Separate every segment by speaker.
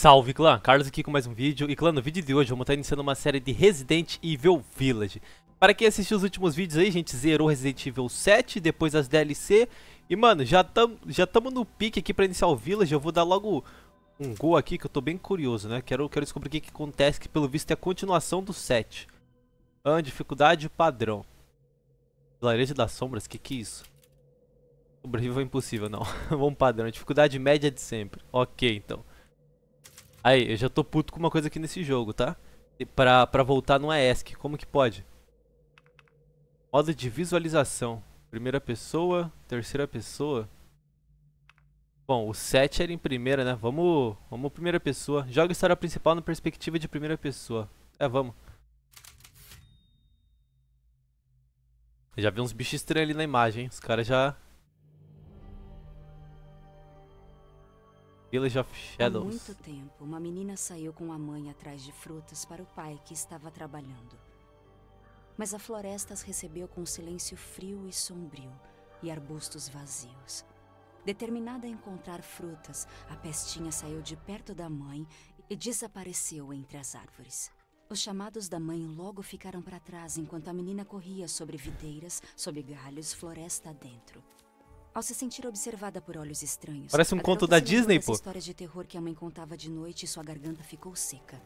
Speaker 1: Salve clã, Carlos aqui com mais um vídeo e clã, no vídeo de hoje vamos estar iniciando uma série de Resident Evil Village Para quem assistiu os últimos vídeos aí, a gente zerou Resident Evil 7, depois as DLC E mano, já estamos já tamo no pique aqui para iniciar o Village, eu vou dar logo um gol aqui que eu tô bem curioso né Quero, quero descobrir o que, que acontece, que pelo visto é a continuação do 7 ah, dificuldade padrão Lareja das sombras, que que é isso? Sobrevivo é impossível não, vamos padrão, dificuldade média de sempre Ok então Aí, eu já tô puto com uma coisa aqui nesse jogo, tá? pra, pra voltar não é ESC, como que pode? Modo de visualização. Primeira pessoa, terceira pessoa. Bom, o 7 era em primeira, né? Vamos, vamos primeira pessoa. Joga a história principal na perspectiva de primeira pessoa. É, vamos. Eu já vi uns bichos estranhos ali na imagem, hein? Os caras já Village of Shadows. Há muito
Speaker 2: tempo, uma menina saiu com a mãe atrás de frutas para o pai que estava trabalhando. Mas a floresta as recebeu com um silêncio frio e sombrio e arbustos vazios. Determinada a encontrar frutas, a pestinha saiu de perto da mãe e desapareceu entre as árvores. Os chamados da mãe logo ficaram para trás enquanto a menina corria sobre videiras, sob galhos, floresta adentro ao se sentir observada por olhos estranhos. Parece um conto da Disney, pô. história de terror que a mãe contava de noite e sua garganta ficou seca.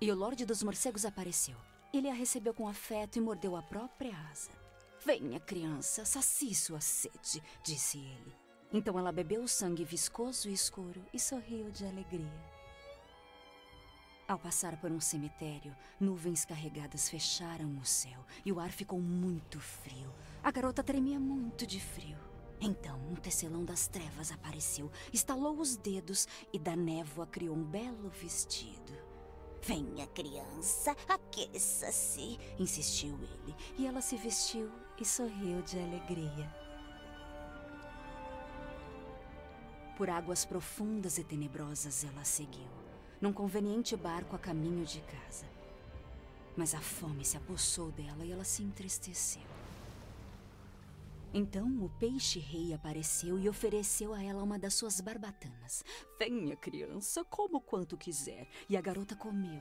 Speaker 2: E o Lorde dos Morcegos apareceu. Ele a recebeu com afeto e mordeu a própria asa. Venha, criança, saci sua sede, disse ele. Então ela bebeu o sangue viscoso e escuro e sorriu de alegria. Ao passar por um cemitério, nuvens carregadas fecharam o céu e o ar ficou muito frio. A garota tremia muito de frio. Então, um tecelão das trevas apareceu, estalou os dedos e da névoa criou um belo vestido. Venha, criança, aqueça-se, insistiu ele, e ela se vestiu e sorriu de alegria. Por águas profundas e tenebrosas ela seguiu, num conveniente barco a caminho de casa. Mas a fome se apossou dela e ela se entristeceu. Então o peixe-rei apareceu e ofereceu a ela uma das suas barbatanas. Venha, criança, como quanto quiser. E a garota comeu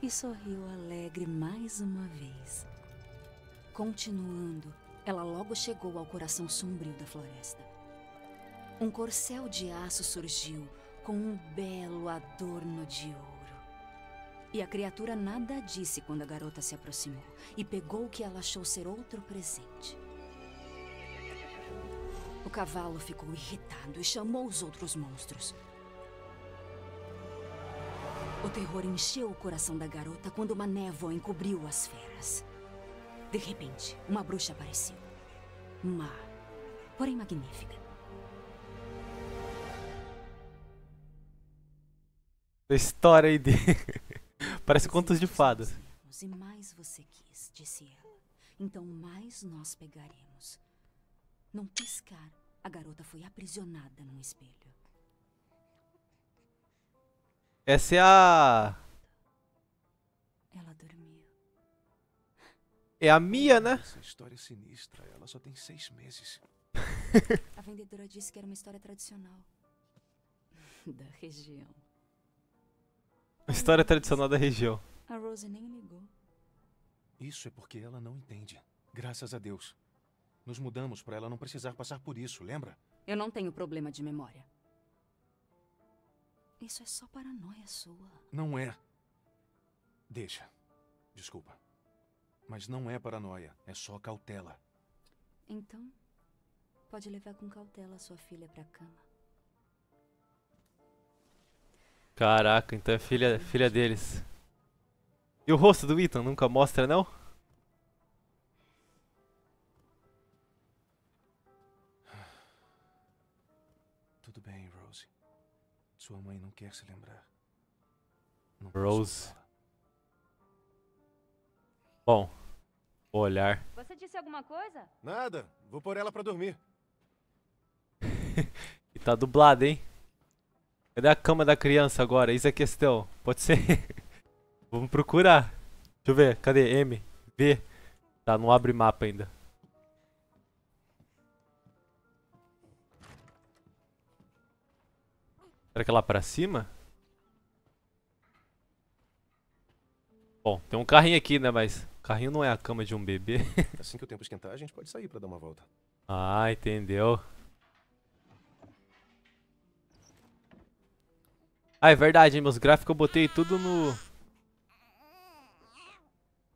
Speaker 2: e sorriu alegre mais uma vez. Continuando, ela logo chegou ao coração sombrio da floresta. Um corcel de aço surgiu com um belo adorno de ouro. E a criatura nada disse quando a garota se aproximou e pegou o que ela achou ser outro presente. O cavalo ficou irritado e chamou os outros monstros. O terror encheu o coração da garota quando uma névoa encobriu as feras. De repente, uma bruxa apareceu. Má, porém magnífica.
Speaker 1: A história aí de... Parece contos de fadas.
Speaker 2: E mais você quis, disse ela. Então mais nós pegaremos. Num piscar, a garota foi aprisionada num espelho.
Speaker 1: Essa é a. Ela
Speaker 3: dormiu. É a Mia, né? Essa história é sinistra. Ela só tem seis meses.
Speaker 2: a vendedora disse que era uma história tradicional. Da região. História
Speaker 1: tradicional da região.
Speaker 2: A Rose nem ligou.
Speaker 3: Isso é porque ela não entende. Graças a Deus. Nos mudamos para ela não precisar passar por isso, lembra?
Speaker 2: Eu não tenho problema de memória. Isso é só paranoia sua.
Speaker 3: Não é. Deixa. Desculpa. Mas não é paranoia, é só cautela.
Speaker 2: Então, pode levar com cautela sua filha a cama.
Speaker 1: Caraca, então é filha, filha deles. E o rosto do Ethan nunca mostra, não?
Speaker 3: Rose. Sua mãe não quer se lembrar.
Speaker 1: Não Rose. Bom, olhar.
Speaker 3: Você disse alguma coisa? Nada, vou pôr ela pra dormir.
Speaker 1: e tá dublado, hein? Cadê a cama da criança agora? Isso é questão. Pode ser. Vamos procurar. Deixa eu ver. Cadê? M. V. Tá, não abre mapa ainda. Será que é lá pra cima? Bom, tem um carrinho aqui, né? Mas o carrinho não é a cama de um bebê.
Speaker 3: assim que o tempo esquentar, a gente pode sair pra dar uma volta.
Speaker 1: Ah, entendeu. Ah, é verdade, hein? Meus gráficos eu botei tudo no...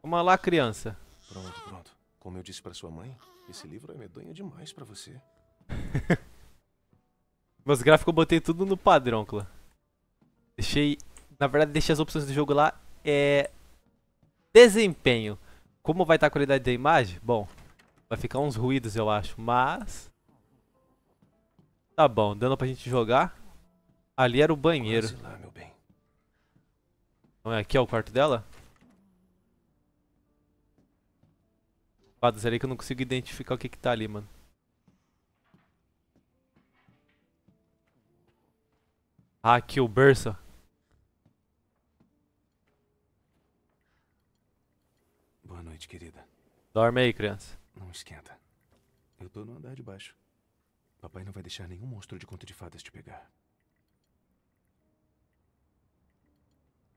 Speaker 1: Vamos lá,
Speaker 3: criança. Pronto, pronto. Como eu disse pra sua mãe, esse livro é medonho demais pra você.
Speaker 1: Meus gráficos eu botei tudo no padrão, clã. Deixei. Na verdade, deixei as opções do jogo lá. É. Desempenho. Como vai estar tá a qualidade da imagem? Bom, vai ficar uns ruídos, eu acho. Mas. Tá bom, dando pra gente jogar. Ali era o banheiro. Lá, Não é aqui é o quarto dela? Fadas ali que eu não consigo identificar o que que tá ali, mano. Ah, aqui o Bursa.
Speaker 3: Boa noite, querida. Dorme aí, criança. Não esquenta. Eu tô no andar de baixo. Papai não vai deixar nenhum monstro de conto de fadas te pegar.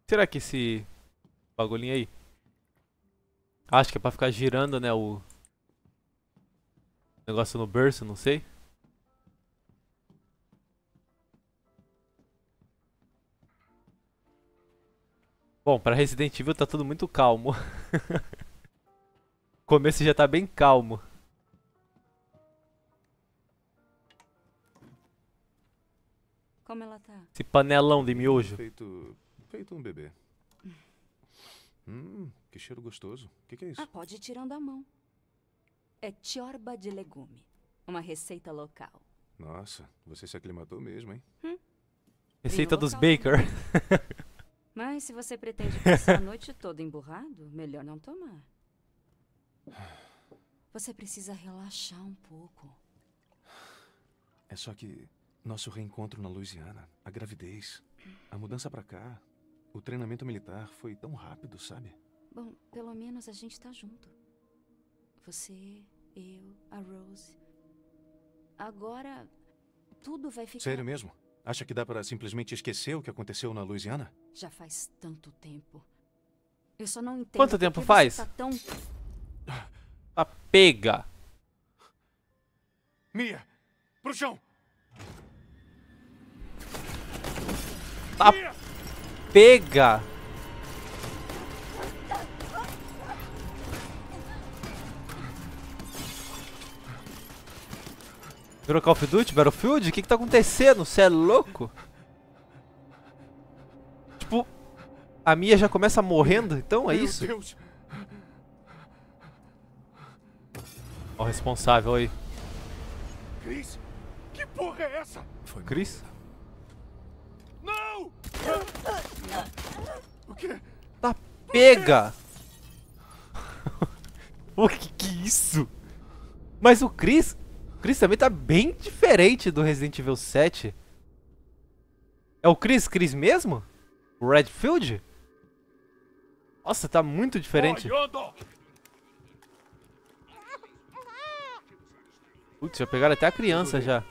Speaker 1: Será que esse bagulhinho aí? Acho que é pra ficar girando, né, o... Negócio no berço, não sei. Bom, pra Resident Evil tá tudo muito calmo. o começo já tá bem calmo. Como ela tá? Esse panelão
Speaker 3: de miojo. Feito, feito um bebê. Hum, que cheiro gostoso. O que, que, é isso? Ah,
Speaker 2: pode ir tirando a mão. É tiorba de legume. Uma receita local.
Speaker 3: Nossa, você se aclimatou mesmo, hein? Hum? Receita dos local, né? Baker.
Speaker 2: Mas se você pretende passar a noite toda emburrado, melhor não tomar. Você precisa relaxar um pouco.
Speaker 3: É só que nosso reencontro na Louisiana, a gravidez, a mudança para cá, o treinamento militar foi tão rápido, sabe?
Speaker 2: Bom, pelo menos a gente tá junto. Você, eu, a Rose. Agora tudo vai ficar Sério mesmo?
Speaker 3: Acha que dá para simplesmente esquecer o que aconteceu na Louisiana?
Speaker 2: Já faz tanto tempo. Eu só não entendo. Quanto tempo faz? Tá tão...
Speaker 1: A tá pega.
Speaker 3: Mia, pro chão. Tá A
Speaker 1: pega. Virou Call of Duty, Battlefield? O que que tá acontecendo? Você é louco? A minha já começa morrendo, então é Meu isso? Deus. Ó, o responsável aí.
Speaker 3: Chris, que porra é essa? Foi Chris? Não! O quê?
Speaker 1: Tá pega! o que que é isso? Mas o Chris, Chris também tá bem diferente do Resident Evil 7. É o Chris, Chris mesmo? O Redfield? Nossa, tá muito diferente. Putz, já pegaram até a criança já.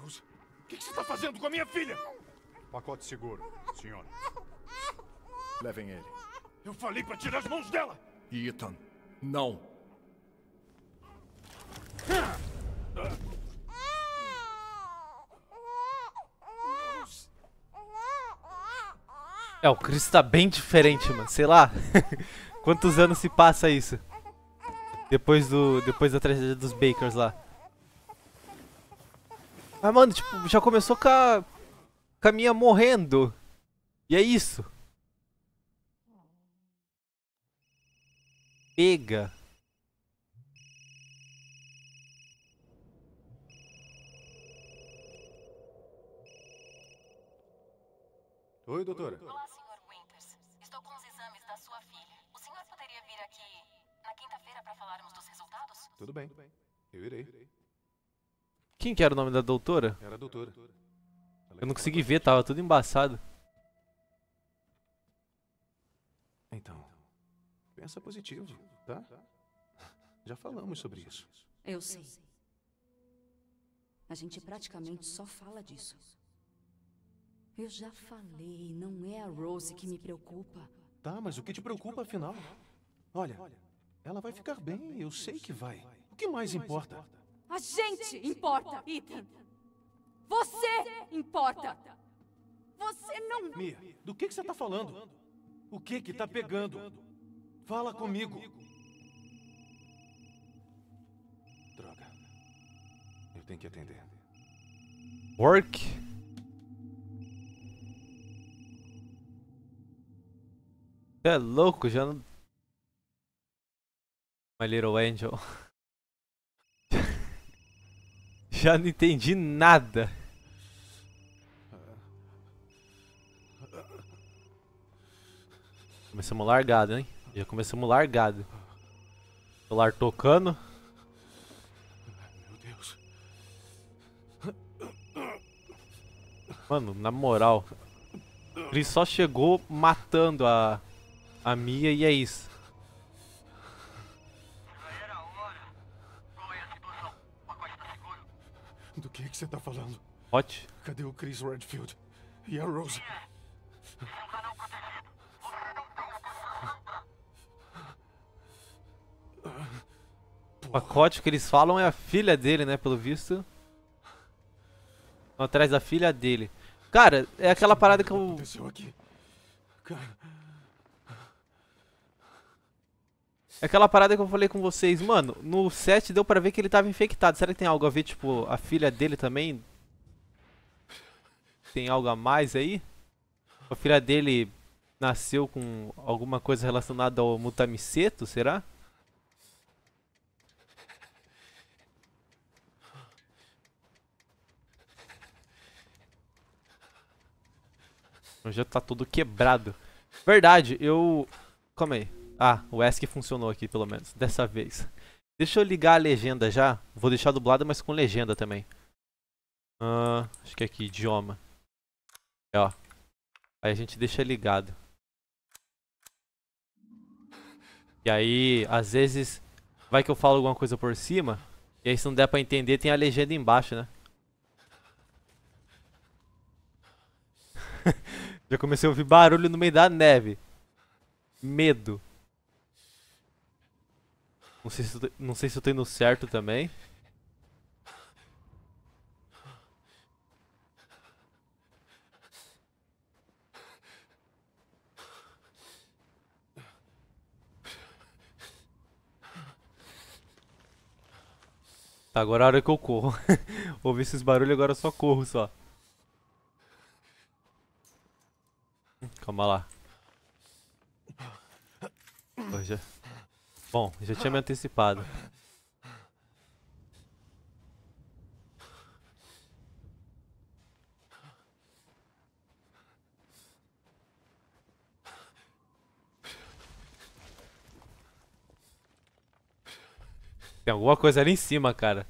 Speaker 3: Rose, o que, você tá fazendo com a minha filha? Pacote seguro, senhora. Levem ele. Eu falei pra tirar as mãos dela! Ethan, não. Ah!
Speaker 1: É, o Chris tá bem diferente, mano. Sei lá. Quantos anos se passa isso? Depois do. Depois da tragédia dos Bakers lá. Mas, mano, tipo, já começou com a. Com a minha morrendo. E é isso. Pega.
Speaker 3: Oi, doutora. Tudo bem. Eu irei. Quem
Speaker 1: que era o nome da doutora?
Speaker 3: Era a doutora. Eu não consegui
Speaker 1: ver, tava tudo embaçado.
Speaker 3: Então, pensa positivo, tá? Já falamos sobre isso.
Speaker 2: Eu sei. A gente praticamente só fala disso. Eu já falei, não
Speaker 3: é a Rose que me preocupa. Tá, mas o que te preocupa afinal? Olha, ela vai ficar bem, eu sei que vai. O que mais importa?
Speaker 2: A gente importa, Ethan. Você importa. Você não...
Speaker 3: Mia, tá do que, que você tá falando? O que que tá, tá pegando? Fala comigo. Droga. Eu tenho que atender.
Speaker 1: Work? É louco, já não My Little Angel. Já não entendi nada. Começamos largado, hein? Já começamos largado. Solar tocando. Mano, na moral. Ele só chegou matando a, a Mia e é isso.
Speaker 3: Hot? Cadê o Chris Redfield? E a Rose?
Speaker 1: O pacote que eles falam é a filha dele, né? Pelo visto. atrás da filha dele. Cara, é aquela parada que eu. É aquela parada que eu falei com vocês, mano. No set deu pra ver que ele tava infectado. Será que tem algo a ver, tipo, a filha dele também tem algo a mais aí? A filha dele nasceu com alguma coisa relacionada ao Mutamiceto, será? Já tá tudo quebrado. Verdade, eu... Calma aí. Ah, o ESC funcionou aqui, pelo menos. Dessa vez. Deixa eu ligar a legenda já. Vou deixar dublado, mas com legenda também. Ah, acho que é aqui, idioma. É, ó. Aí a gente deixa ligado. E aí, às vezes, vai que eu falo alguma coisa por cima, e aí se não der pra entender, tem a legenda embaixo, né? Já comecei a ouvir barulho no meio da neve. Medo. Não sei se, não sei se eu tô indo certo também. Tá, agora é a hora que eu corro. Ouvi esses barulhos, agora eu só corro só. Calma lá. Bom, já, Bom, já tinha me antecipado. Tem alguma coisa ali em cima, cara.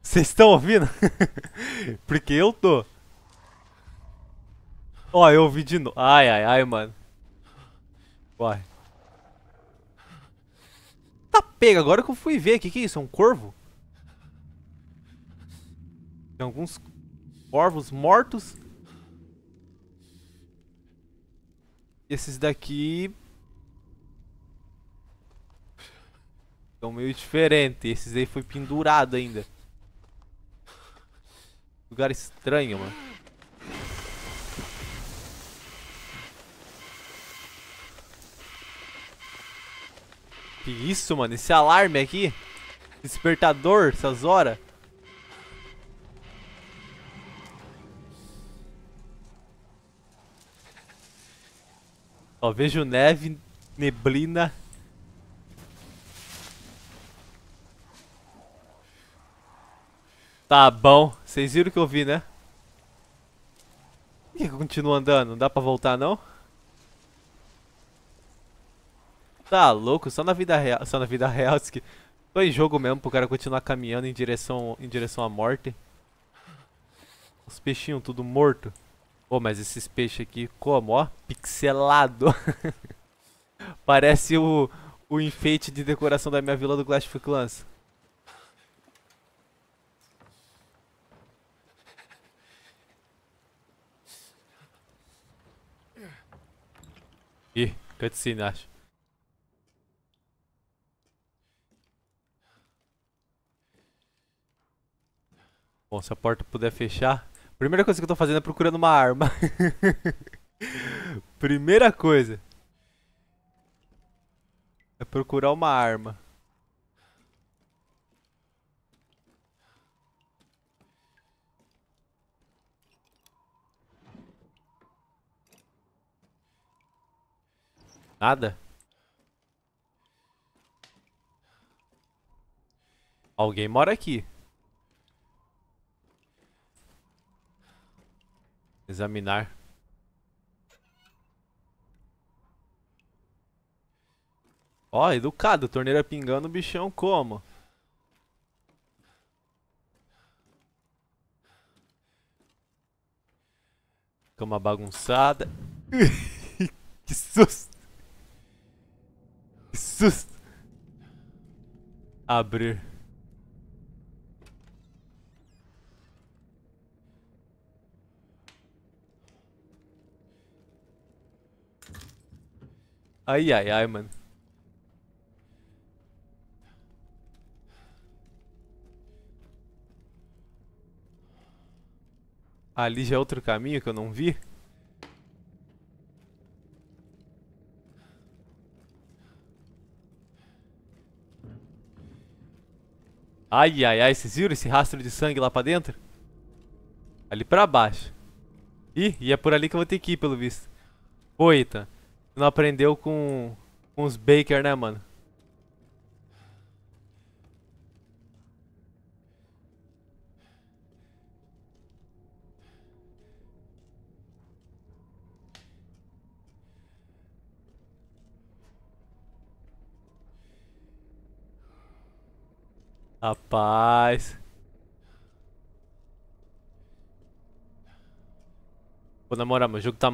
Speaker 1: Vocês estão ouvindo? Porque eu tô. Ó, eu ouvi de novo. Ai, ai, ai, mano. Vai. Tá pega, agora que eu fui ver. O que, que é isso? É um corvo? Tem alguns corvos mortos. Esses daqui... São meio diferentes. Esses aí foi pendurado ainda. Lugar estranho, mano. Que isso, mano? Esse alarme aqui? Despertador, essas horas? Ó, vejo neve, neblina. Tá bom. Vocês viram o que eu vi, né? Por que continuo andando? Não dá pra voltar, não? Tá louco? Só na vida real. Só na vida real. Que... Tô em jogo mesmo pro cara continuar caminhando em direção, em direção à morte. Os peixinhos tudo morto. Pô, mas esses peixes aqui, como, ó, pixelado. Parece o, o enfeite de decoração da minha vila do Clash of Clans. Ih, cutscene, acho. Bom, se a porta puder fechar, Primeira coisa que eu tô fazendo é procurando uma arma. Primeira coisa. É procurar uma arma. Nada? Alguém mora aqui. Examinar. Ó, educado, torneira pingando, bichão como? Cama bagunçada. que susto. Que susto. Abrir. Ai, ai, ai, mano. Ali já é outro caminho que eu não vi? Ai, ai, ai, vocês viram esse rastro de sangue lá pra dentro? Ali pra baixo. Ih, e é por ali que eu vou ter que ir, pelo visto. Oita. Não aprendeu com, com os Baker, né, mano? Rapaz. Vou namorar, moral, meu jogo tá,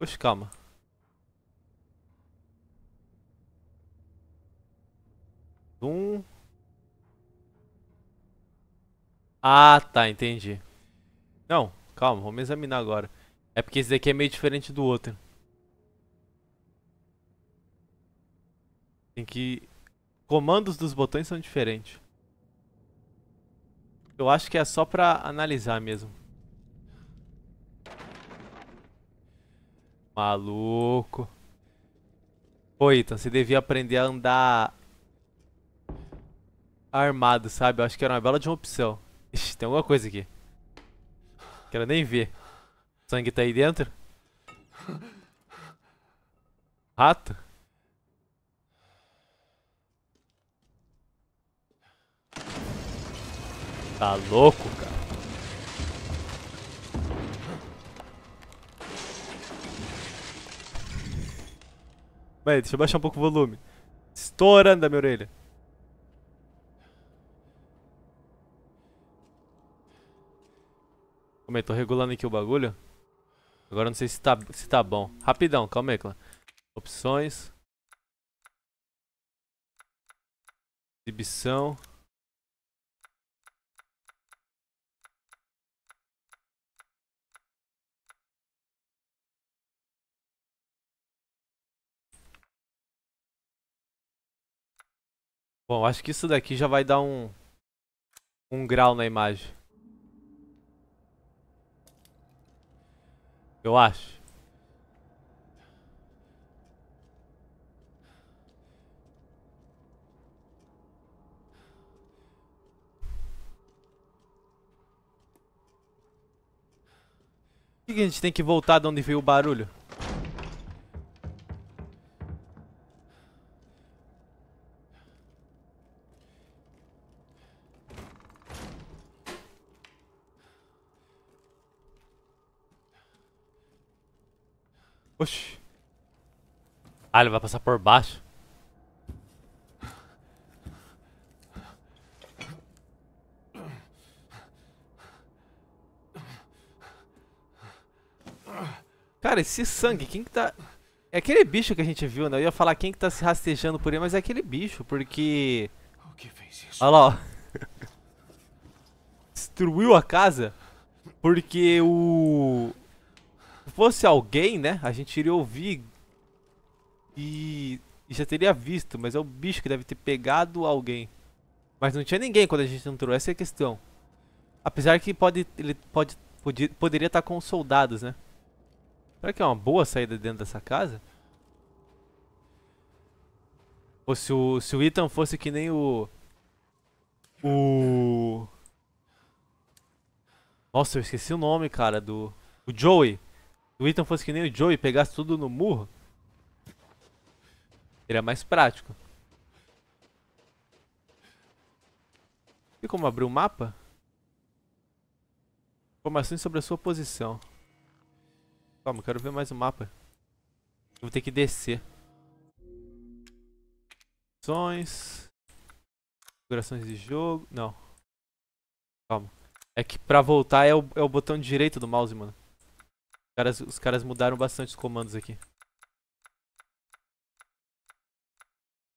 Speaker 1: Oxe, calma. Um. Ah, tá, entendi. Não, calma, vamos examinar agora. É porque esse daqui é meio diferente do outro. Tem que... Comandos dos botões são diferentes. Eu acho que é só pra analisar mesmo. Maluco. Pô, então você devia aprender a andar armado, sabe? Eu acho que era uma bela de uma opção. Ixi, tem alguma coisa aqui. Quero nem ver. O sangue tá aí dentro? Rato? Tá louco, cara. Peraí, deixa eu baixar um pouco o volume. Estourando a minha orelha. Calma aí, tô regulando aqui o bagulho. Agora não sei se tá, se tá bom. Rapidão, calma aí, Clã. Opções.
Speaker 3: Exibição.
Speaker 1: Bom, acho que isso daqui já vai dar um, um grau na imagem. Eu acho. que a gente tem que voltar de onde veio o barulho? Oxi. Ah, ele vai passar por baixo. Cara, esse sangue, quem que tá... É aquele bicho que a gente viu, né? Eu ia falar quem que tá se rastejando por aí, mas é aquele bicho, porque... O que fez isso? Olha lá, ó. Destruiu a casa porque o fosse alguém, né, a gente iria ouvir e, e já teria visto, mas é o bicho que deve ter pegado alguém. Mas não tinha ninguém quando a gente entrou, essa é a questão. Apesar que pode, ele pode, podia, poderia estar com os soldados, né? Será que é uma boa saída dentro dessa casa? Ou se o, se o Ethan fosse que nem o... O... Nossa, eu esqueci o nome, cara, do... O Joey o Ethan fosse que nem o Joe e pegasse tudo no murro, seria mais prático. E como abrir o um mapa? Informações sobre a sua posição. Calma, quero ver mais o um mapa. Eu vou ter que descer. Opções. Configurações de jogo. Não. Calma. É que pra voltar é o, é o botão direito do mouse, mano caras, os caras mudaram bastante os comandos aqui.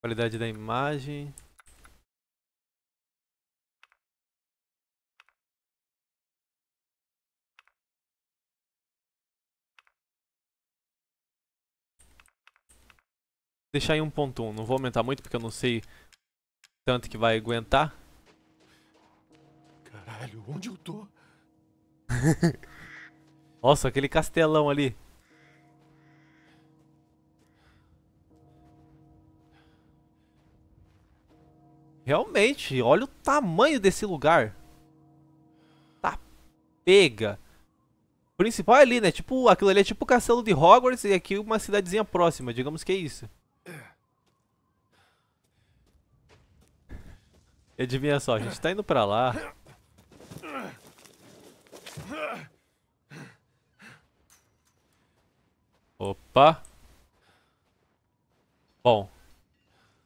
Speaker 1: Qualidade da imagem. Deixar em 1.1, não vou aumentar muito porque eu não sei tanto que vai aguentar.
Speaker 3: Caralho, onde eu tô?
Speaker 1: Nossa, aquele castelão ali. Realmente, olha o tamanho desse lugar. Tá pega. O principal é ali, né? Tipo, aquilo ali é tipo o castelo de Hogwarts e aqui uma cidadezinha próxima, digamos que é isso. E adivinha só, a gente tá indo pra lá. Opa. Bom.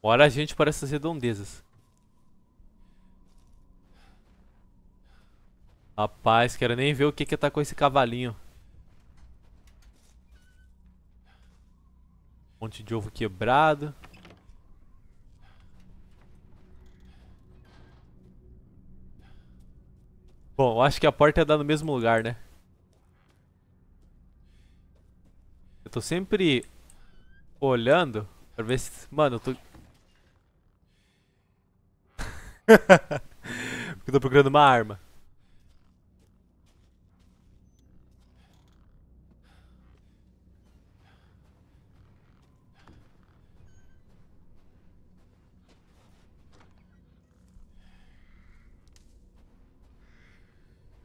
Speaker 1: Bora a gente para essas redondezas. Rapaz, quero nem ver o que que tá com esse cavalinho. Um monte de ovo quebrado. Bom, acho que a porta ia dar no mesmo lugar, né? tô sempre olhando pra ver se... Mano, eu tô... Porque eu tô procurando uma arma.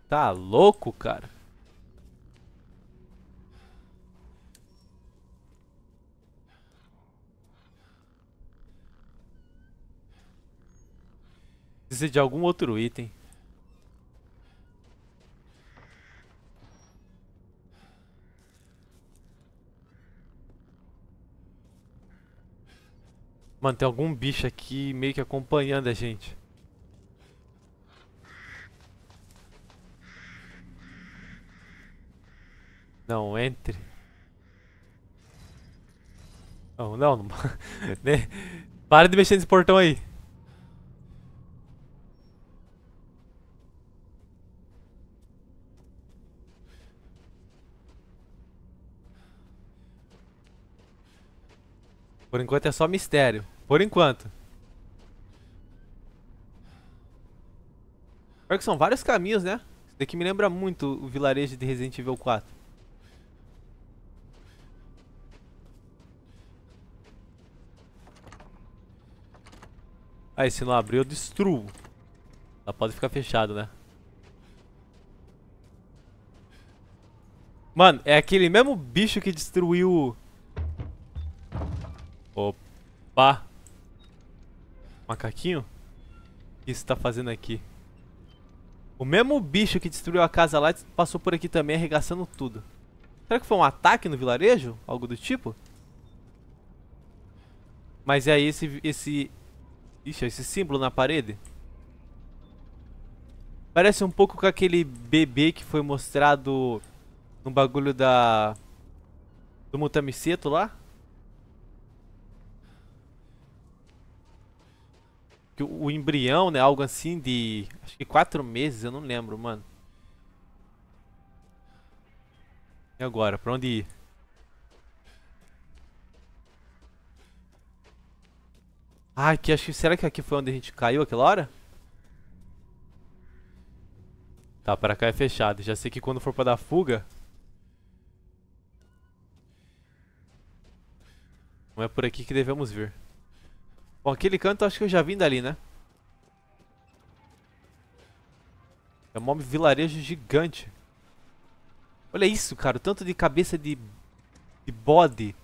Speaker 1: Tá louco, cara? Precisa de algum outro item. Mano, tem algum bicho aqui meio que acompanhando a gente. Não, entre. Não, não. não. Né? Para de mexer nesse portão aí. Por enquanto é só mistério. Por enquanto. Pior que são vários caminhos, né? Isso daqui me lembra muito o vilarejo de Resident Evil 4. Aí, se não abrir, eu destruo. Ela pode ficar fechado, né? Mano, é aquele mesmo bicho que destruiu Opa! Macaquinho? O que você tá fazendo aqui? O mesmo bicho que destruiu a casa lá passou por aqui também, arregaçando tudo. Será que foi um ataque no vilarejo? Algo do tipo? Mas é aí esse... esse... Ixi, é esse símbolo na parede? Parece um pouco com aquele bebê que foi mostrado no bagulho da... Do Mutamiceto lá? o embrião, né? Algo assim de. Acho que quatro meses, eu não lembro, mano. E agora? Pra onde ir? Ah, aqui acho que. Será que aqui foi onde a gente caiu aquela hora? Tá, pra cá é fechado. Já sei que quando for pra dar fuga. Não é por aqui que devemos vir. Bom, aquele canto acho que eu já vim dali, né? É um vilarejo gigante. Olha isso, cara. O tanto de cabeça de... De bode.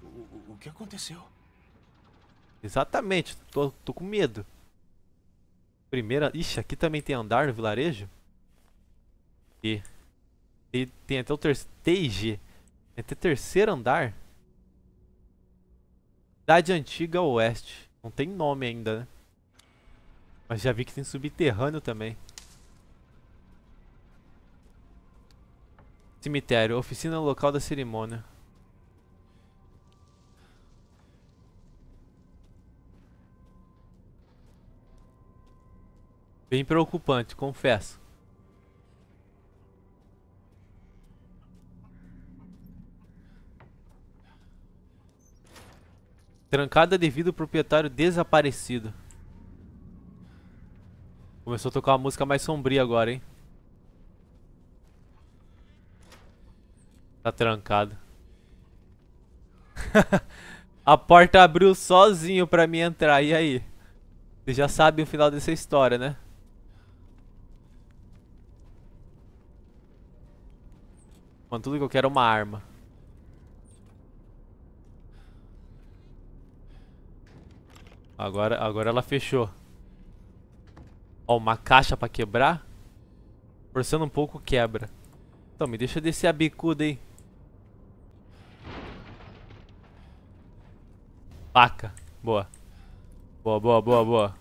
Speaker 3: O, o que aconteceu?
Speaker 1: Exatamente. Tô, tô com medo. Primeira... Ixi, aqui também tem andar no vilarejo? E... e tem até o terceiro... g Tem até terceiro andar. Cidade Antiga Oeste. Não tem nome ainda, né? Mas já vi que tem subterrâneo também. Cemitério, oficina local da cerimônia. Bem preocupante, confesso. Trancada devido ao proprietário desaparecido. Começou a tocar uma música mais sombria agora, hein? Tá trancado. a porta abriu sozinho pra mim entrar, e aí? Vocês já sabem o final dessa história, né? Mano, tudo que eu quero é uma arma. Agora, agora ela fechou. Ó, uma caixa pra quebrar. Forçando um pouco, quebra. Então, me deixa descer a bicuda aí. Faca. Boa. Boa, boa, boa, boa.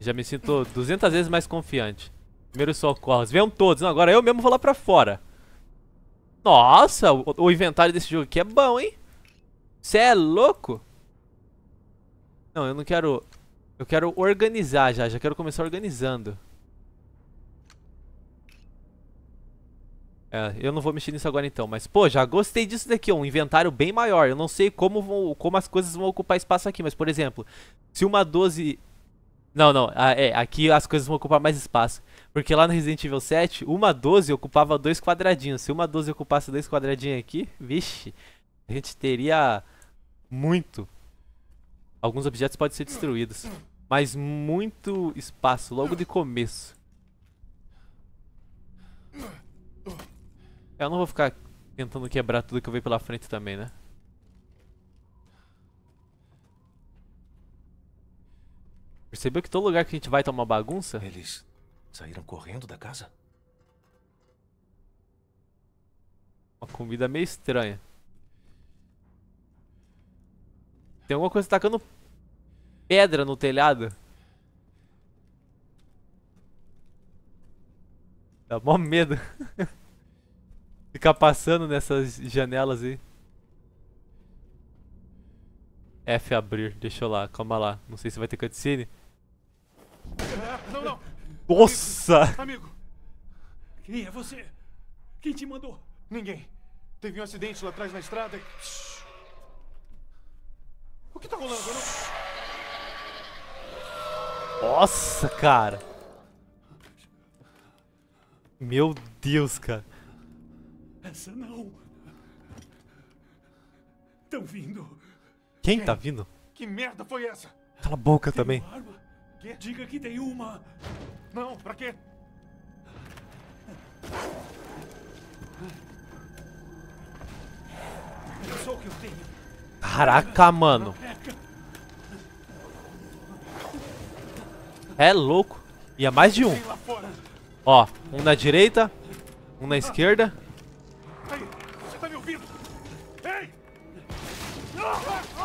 Speaker 1: Já me sinto 200 vezes mais confiante. Primeiros socorros. Venham todos. Não, agora eu mesmo vou lá pra fora. Nossa, o, o inventário desse jogo aqui é bom, hein? Cê é louco? Não, eu não quero... Eu quero organizar já, já quero começar organizando. É, eu não vou mexer nisso agora então, mas pô, já gostei disso daqui, um inventário bem maior. Eu não sei como, vão, como as coisas vão ocupar espaço aqui, mas por exemplo, se uma 12... Não, não, é, aqui as coisas vão ocupar mais espaço. Porque lá no Resident Evil 7, uma 12 ocupava dois quadradinhos. Se uma 12 ocupasse dois quadradinhos aqui, vixe, a gente teria muito Alguns objetos podem ser destruídos. Mas muito espaço, logo de começo. Eu não vou ficar tentando quebrar tudo que eu vejo pela frente também, né? Percebeu que todo lugar que a gente vai tá uma bagunça? Eles saíram correndo da casa? Uma comida meio estranha. Tem alguma coisa tacando pedra no telhado. Dá mó medo. Ficar passando nessas janelas aí. F abrir, deixa eu lá, calma lá. Não sei se vai ter cutscene. Não, não. Nossa! Amigo,
Speaker 3: amigo, Quem é você? Quem te mandou? Ninguém. Teve um acidente lá atrás na estrada. Shhh que tá rolando?
Speaker 1: Não... Nossa, cara. Meu Deus, cara.
Speaker 3: Essa não. Estão vindo. Quem tá vindo? Que merda foi essa? Cala a boca tem também. Diga que tem uma. Não, pra quê? Eu sou o que eu tenho.
Speaker 1: Caraca, mano. É louco. E é mais de um. Ó, um na direita, um na esquerda.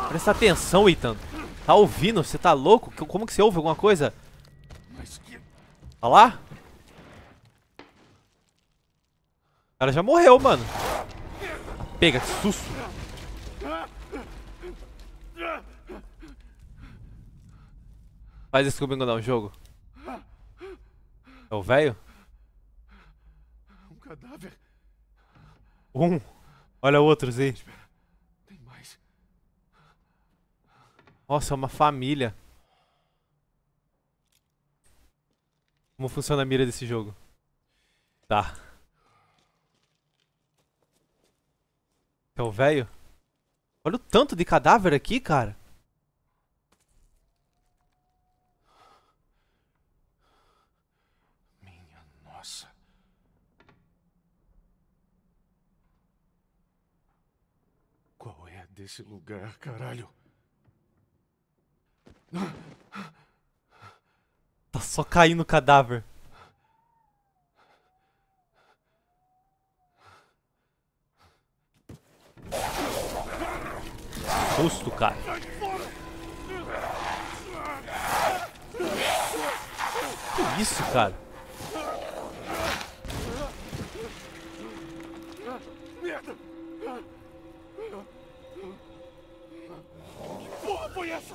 Speaker 1: Presta atenção, Ethan. Tá ouvindo? Você tá louco? Como que você ouve alguma coisa? Olha tá lá. O cara já morreu, mano. Pega, que susto. Faz esse comigo não, jogo. É o velho? Um cadáver. Um. Olha outros aí. Tem mais. Nossa, é uma família. Como funciona a mira desse jogo? Tá. É o velho? Olha o tanto de cadáver aqui, cara.
Speaker 3: Nossa. Qual é desse lugar, caralho?
Speaker 1: Tá só caindo o cadáver. Susto, cara. Que isso, cara?
Speaker 3: Que porra foi essa?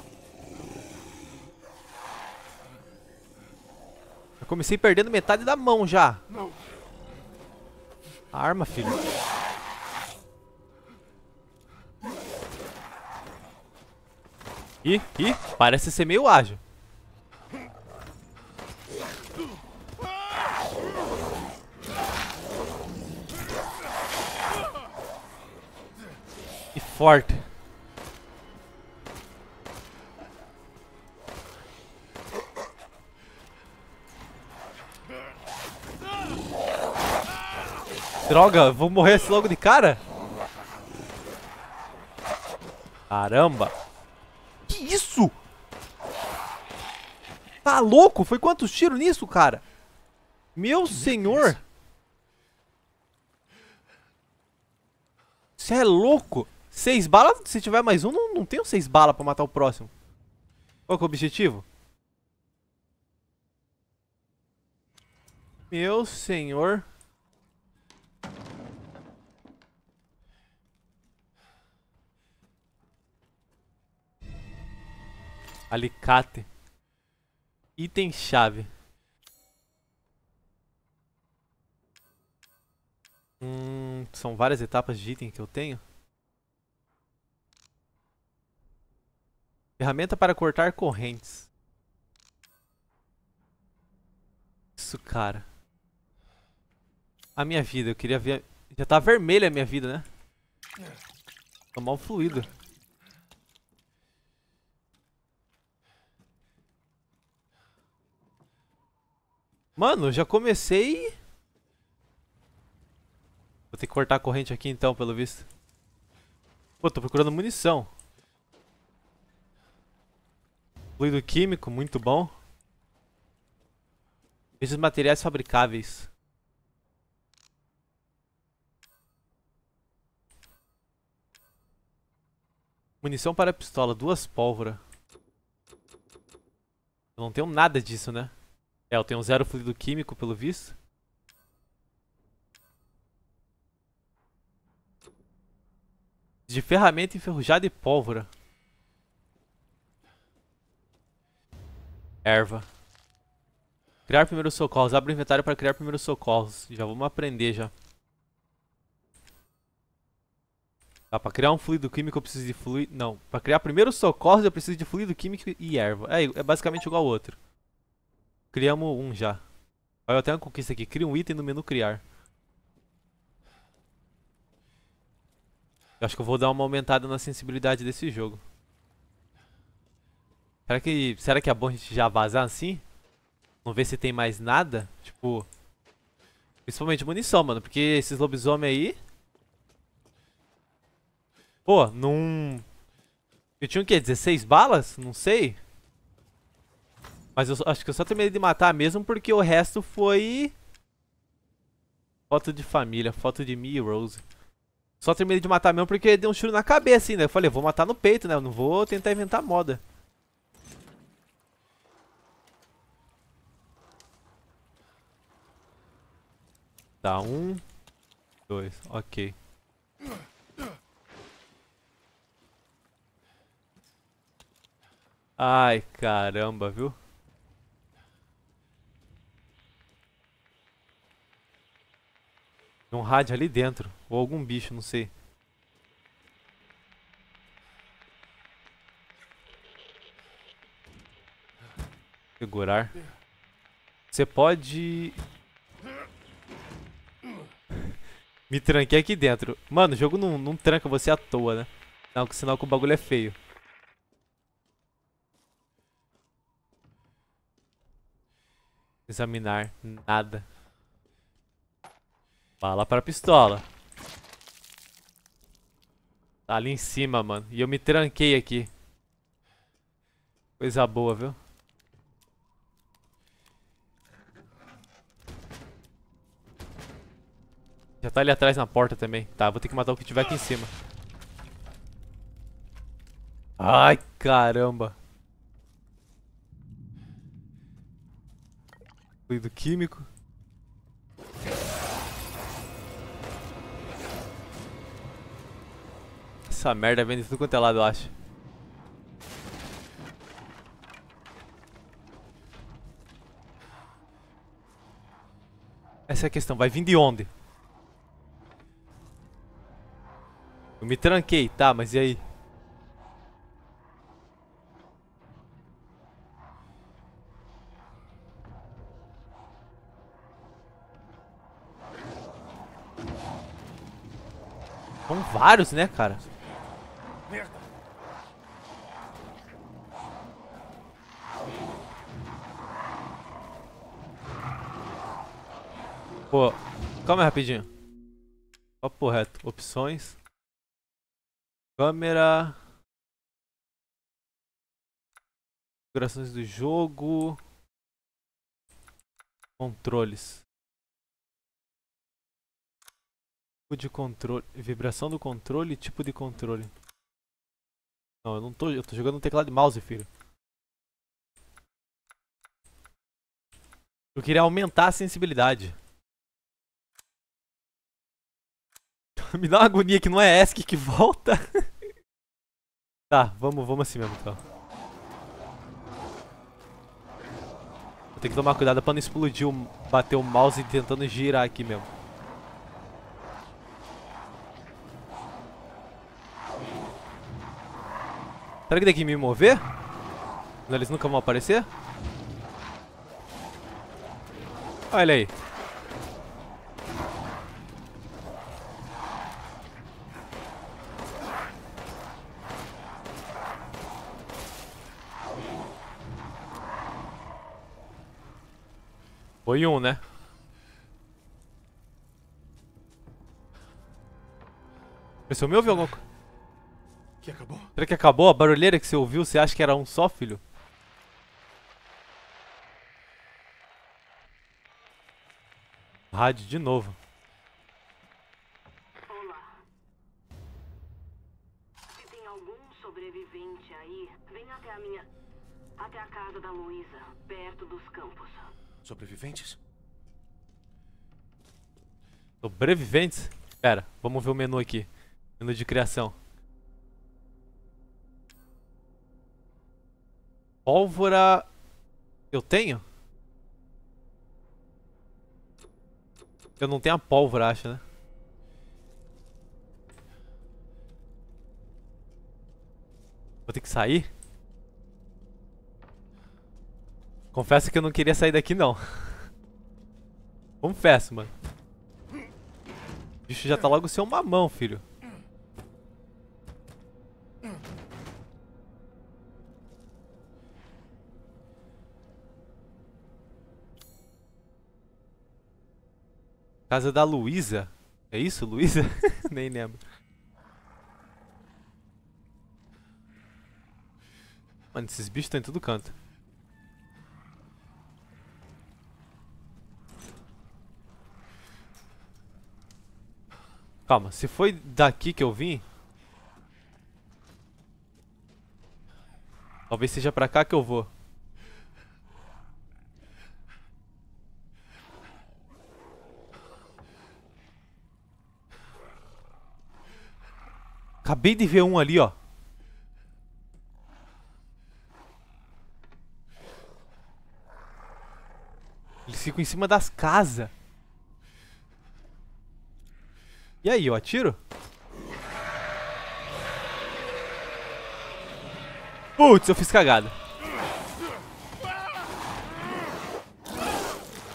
Speaker 1: Eu comecei perdendo metade da mão já. Não. A arma, filho. Ih, ih, parece ser meio ágil. forte. Droga, vou morrer logo de cara? Caramba.
Speaker 3: Que isso? Tá louco?
Speaker 1: Foi quantos tiros nisso, cara? Meu senhor. Você é louco? Seis balas, se tiver mais um, não, não tenho seis balas pra matar o próximo. Qual que é o objetivo? Meu senhor. Alicate. Item-chave. Hum, são várias etapas de item que eu tenho. Ferramenta para cortar correntes. Isso, cara. A minha vida, eu queria ver... Já tá vermelha a minha vida, né? Tomar tá um fluido. Mano, já comecei... Vou ter que cortar a corrente aqui então, pelo visto. Pô, tô procurando munição. Fluido químico, muito bom. Esses materiais fabricáveis. Munição para pistola, duas pólvora. Eu não tenho nada disso, né? É, eu tenho zero fluido químico, pelo visto. De ferramenta enferrujada e pólvora. Erva. Criar primeiros socorros. Abre o inventário para criar primeiros socorros. Já vamos aprender já. Tá, ah, para criar um fluido químico eu preciso de fluido... Não, para criar primeiros socorros eu preciso de fluido químico e erva. É, é basicamente igual ao outro. Criamos um já. Olha, eu tenho uma conquista aqui. Cria um item no menu criar. Eu acho que eu vou dar uma aumentada na sensibilidade desse jogo. Será que, será que é bom a gente já vazar assim? Não ver se tem mais nada? Tipo... Principalmente munição, mano. Porque esses lobisomem aí... Pô, num... Eu tinha o quê? 16 balas? Não sei. Mas eu acho que eu só terminei de matar mesmo porque o resto foi... Foto de família, foto de mim e Rose. Só terminei de matar mesmo porque deu um tiro na cabeça ainda. Né? Eu falei, vou matar no peito, né? Eu não vou tentar inventar moda. Tá, um, dois, ok. Ai, caramba, viu? Tem um rádio ali dentro, ou algum bicho, não sei. Segurar. Você pode Me tranquei aqui dentro. Mano, o jogo não, não tranca você à toa, né? Não, sinal que o bagulho é feio. Examinar. Nada. Bala para pistola. Tá ali em cima, mano. E eu me tranquei aqui. Coisa boa, viu? Já tá ali atrás na porta também. Tá, vou ter que matar o que tiver aqui em cima. Ai, caramba. Fluido químico. Essa merda vem de tudo quanto é lado, eu acho. Essa é a questão, vai vir de onde? Eu me tranquei, tá, mas e aí? São vários, né, cara? Pô, calma aí rapidinho. Papo reto, opções. Câmera. Configurações do jogo. Controles. Tipo de controle. Vibração do controle tipo de controle. Não, eu não tô. Eu tô jogando no teclado de mouse, filho. Eu queria aumentar a sensibilidade. Me dá uma agonia que não é ESC que volta. tá, vamos, vamos assim mesmo, então. Vou ter que tomar cuidado pra não explodir, o, bater o mouse tentando girar aqui mesmo. Será que tem que me mover? Não, eles nunca vão aparecer? Olha aí. Foi um, né? Você me ouviu alguma Que acabou? Será que acabou? A barulheira que você ouviu, você acha que era um só, filho? Rádio de novo. Olá.
Speaker 2: Se tem algum sobrevivente aí, vem até a minha... Até
Speaker 3: a casa da Luísa, perto dos campos. Sobreviventes? Sobreviventes?
Speaker 1: Pera, vamos ver o menu aqui. Menu de criação. Pólvora... Eu tenho? Eu não tenho a pólvora, acho, né? Vou ter que sair? Confesso que eu não queria sair daqui, não. Confesso, mano. O bicho já tá logo sem uma mão, filho. Casa da Luísa? É isso, Luísa? Nem lembro. Mano, esses bichos estão em todo canto. Calma, se foi daqui que eu vim... Talvez seja pra cá que eu vou. Acabei de ver um ali, ó. Eles ficam em cima das casas. E aí, eu atiro? Putz, eu fiz cagada.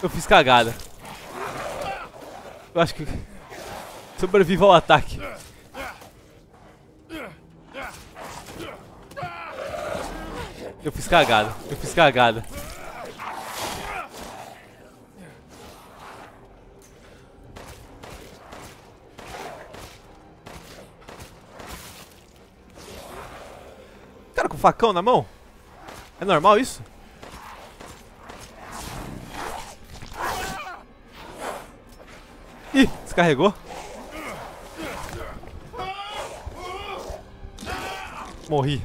Speaker 1: Eu fiz cagada. Eu acho que... Sobrevivo ao ataque. Eu fiz cagada. Eu fiz cagada. facão na mão? É normal isso? Ih, descarregou. Morri.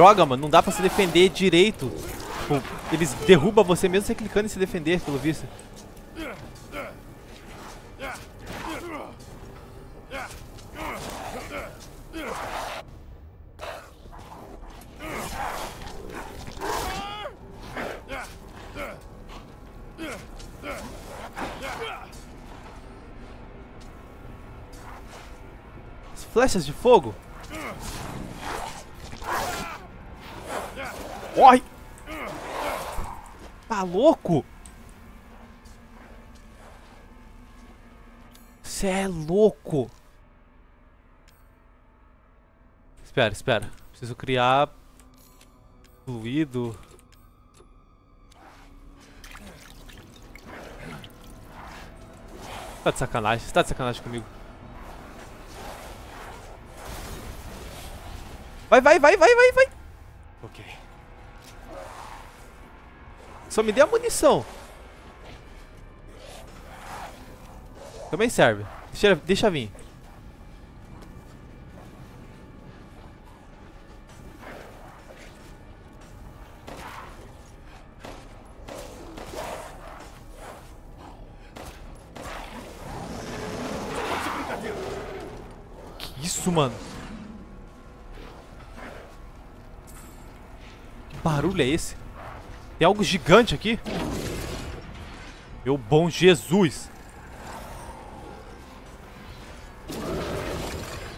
Speaker 1: droga, mano. Não dá pra se defender direito. Tipo, eles derrubam você mesmo você clicando em se defender, pelo visto. flechas de fogo? Corre! Tá louco? Você é louco. Espera, espera. Preciso criar... Fluido. Tá de sacanagem. tá de sacanagem comigo. Vai, vai, vai, vai, vai, vai. Ok. Só me dê a munição. Também serve. Deixa, deixa vir. Que isso, mano? Que barulho é esse? Tem algo gigante aqui. Meu bom Jesus.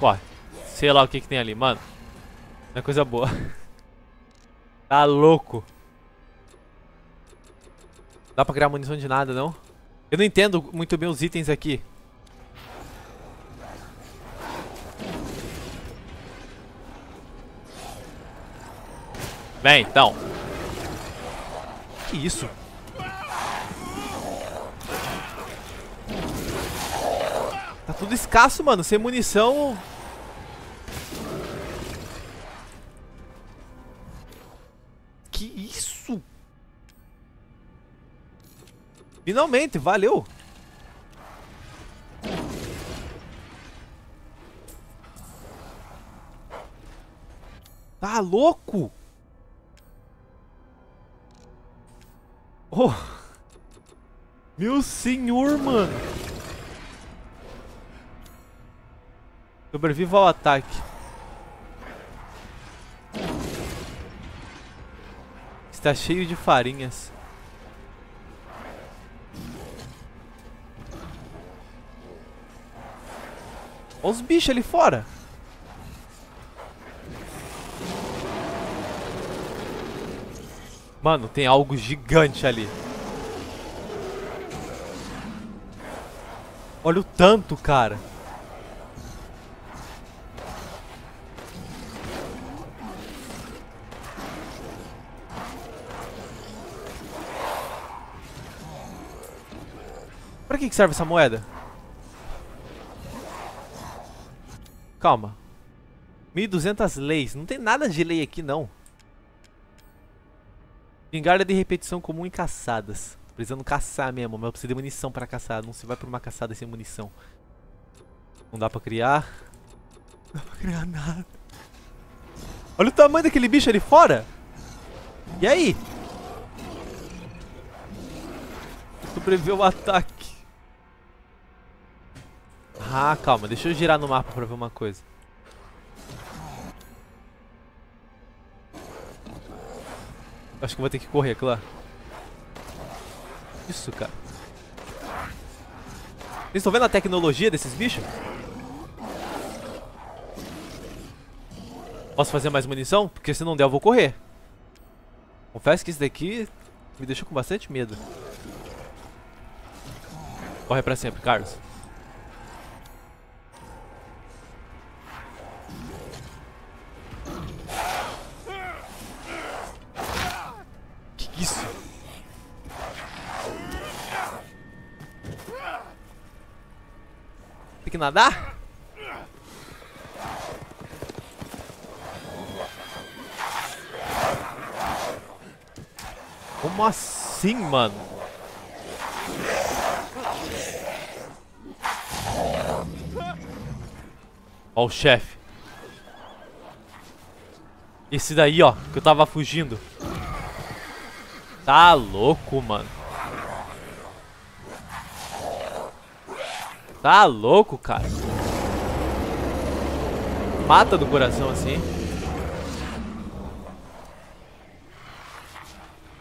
Speaker 1: Corre. Sei lá o que que tem ali, mano. Não é coisa boa. tá louco. Não dá pra criar munição de nada, não? Eu não entendo muito bem os itens aqui. Vem, então que isso? Tá tudo escasso, mano. Sem munição... Que isso? Finalmente, valeu. Tá louco? Oh. Meu senhor, mano. Sobreviva ao ataque. Está cheio de farinhas. Olha os bichos ali fora. Mano, tem algo gigante ali. Olha o tanto, cara. Pra que serve essa moeda? Calma. 1200 leis. Não tem nada de lei aqui, não. Pingarda é de repetição comum em caçadas. Tô precisando caçar mesmo, mas eu preciso de munição para caçar. Não se vai pra uma caçada sem munição. Não dá pra criar. Não dá pra criar nada. Olha o tamanho daquele bicho ali fora. E aí? Sobreviveu o ataque. Ah, calma. Deixa eu girar no mapa pra ver uma coisa. Acho que eu vou ter que correr, claro. Isso, cara. Vocês estão vendo a tecnologia desses bichos? Posso fazer mais munição? Porque se não der eu vou correr. Confesso que isso daqui me deixou com bastante medo. Corre pra sempre, Carlos. que nadar? Como assim, mano? Ó o chefe. Esse daí, ó, que eu tava fugindo. Tá louco, mano. Tá louco, cara. Mata do coração assim.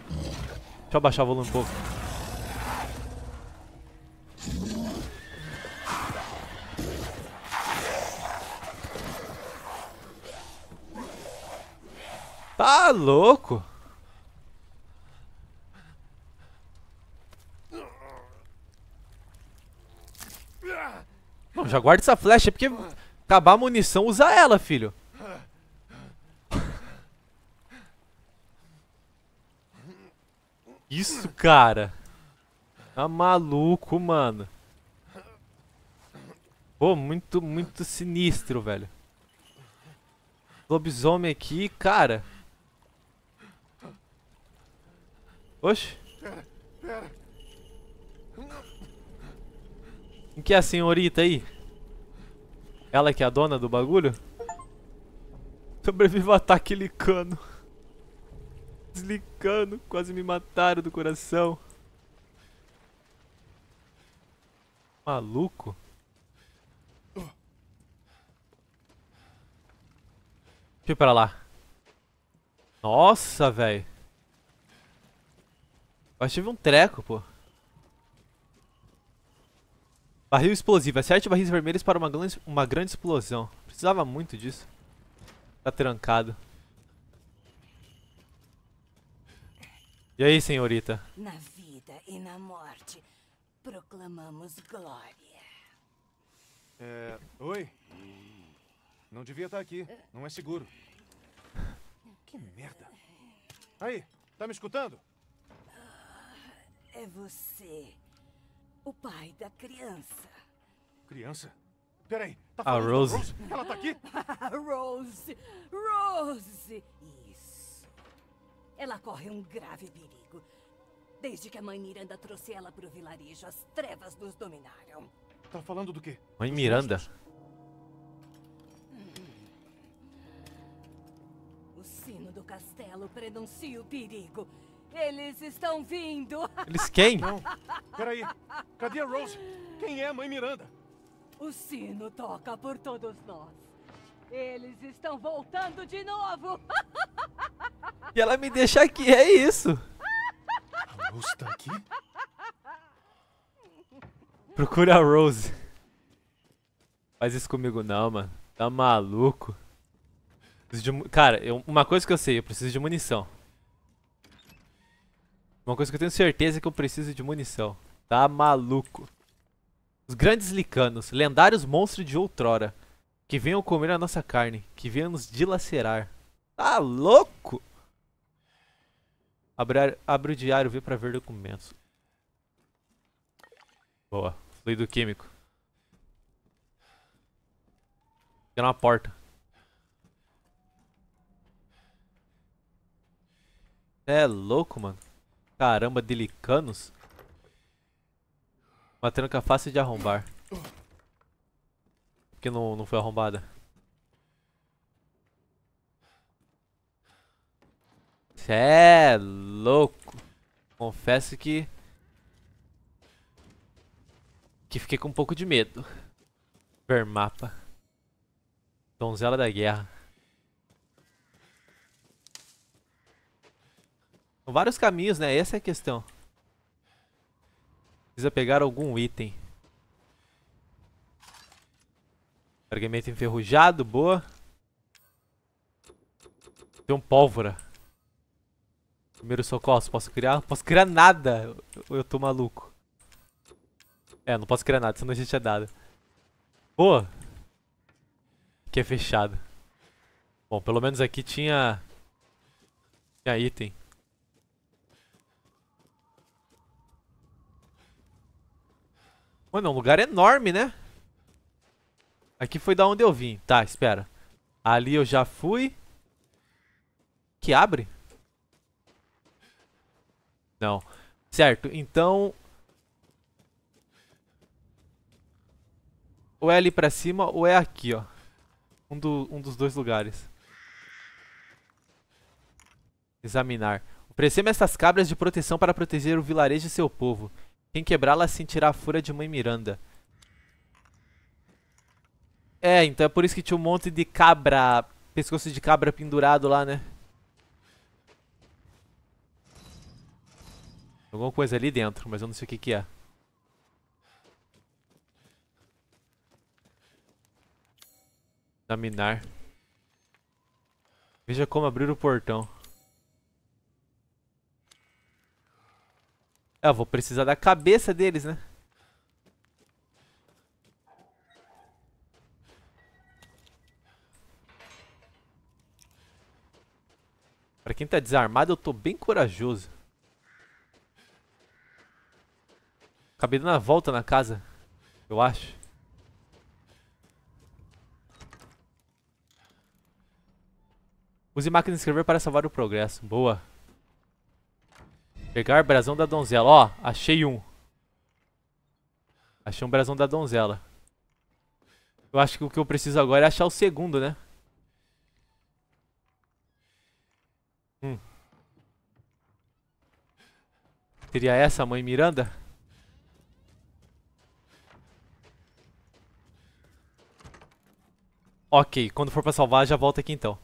Speaker 1: Deixa eu abaixar o volume um pouco. Tá louco? já guarda essa flecha, porque acabar a munição, usa ela, filho. Isso, cara. Tá maluco, mano. Pô, muito, muito sinistro, velho. Lobisomem aqui, cara. Oxe.
Speaker 3: Pera, pera.
Speaker 1: O que é a senhorita aí? Ela é que é a dona do bagulho? Sobrevivo ao ataque licano. Deslicando, quase me mataram do coração. Maluco? Deixa eu ir pra lá. Nossa, velho. Eu tive um treco, pô. Barril explosivo. É sete barris vermelhos para uma grande, uma grande explosão. Precisava muito disso. Tá trancado. E aí, senhorita?
Speaker 2: Na vida e na morte, proclamamos glória.
Speaker 3: É... Oi? Não devia estar aqui. Não é seguro. Que merda. Aí, tá me escutando? É você. O pai da criança. Criança? Peraí,
Speaker 2: tá falando a Rose. Rose? Ela tá aqui? Rose! Rose! Isso. Ela corre um grave perigo. Desde que a mãe Miranda trouxe ela pro vilarejo, as trevas nos dominaram.
Speaker 3: Tá falando do quê?
Speaker 1: Mãe Miranda?
Speaker 2: O sino do castelo prenuncia o perigo. Eles estão vindo. Eles quem? Não. Peraí.
Speaker 3: Cadê a Rose? Quem é a mãe Miranda? O sino toca por todos nós.
Speaker 2: Eles estão voltando de novo.
Speaker 1: E ela me deixa aqui, é isso. A Rose tá aqui? Procura a Rose. Faz isso comigo não, mano. Tá maluco. De... Cara, eu... uma coisa que eu sei, eu preciso de munição. Uma coisa que eu tenho certeza é que eu preciso de munição. Tá maluco. Os grandes licanos, lendários monstros de outrora. Que venham comer a nossa carne, que venham nos dilacerar. Tá louco? Abre, abre o diário, vê pra ver documentos. Boa. Fluido químico. Tem uma porta. É louco, mano. Caramba, delicanos. Uma tranca fácil de arrombar. Porque não, não foi arrombada. Cê é louco. Confesso que... Que fiquei com um pouco de medo. Ver mapa. Donzela da guerra. São vários caminhos, né? Essa é a questão. Precisa pegar algum item. Carregamento enferrujado, boa. Tem um pólvora. Primeiro socorro, posso criar? Não posso criar nada. Eu, eu tô maluco. É, não posso criar nada, senão a gente é dado. Boa. Aqui é fechado. Bom, pelo menos aqui tinha... Tinha item. Mano, é um lugar enorme, né? Aqui foi da onde eu vim. Tá, espera. Ali eu já fui. Que abre? Não. Certo, então... Ou é ali pra cima ou é aqui, ó. Um, do, um dos dois lugares. Examinar. Oferecemos é estas cabras de proteção para proteger o vilarejo e seu povo. Quem quebrá-la sentirá assim a fúria de Mãe Miranda. É, então é por isso que tinha um monte de cabra, pescoço de cabra pendurado lá, né? Alguma coisa ali dentro, mas eu não sei o que que é. Examinar. Veja como abrir o portão. É, eu vou precisar da cabeça deles, né? Pra quem tá desarmado, eu tô bem corajoso. Acabei dando a volta na casa, eu acho. Use máquina de escrever para salvar o progresso. Boa. Pegar brasão da donzela. Ó, achei um. Achei um brasão da donzela. Eu acho que o que eu preciso agora é achar o segundo, né? Hum. Seria essa, mãe Miranda? Ok, quando for pra salvar, já volta aqui então.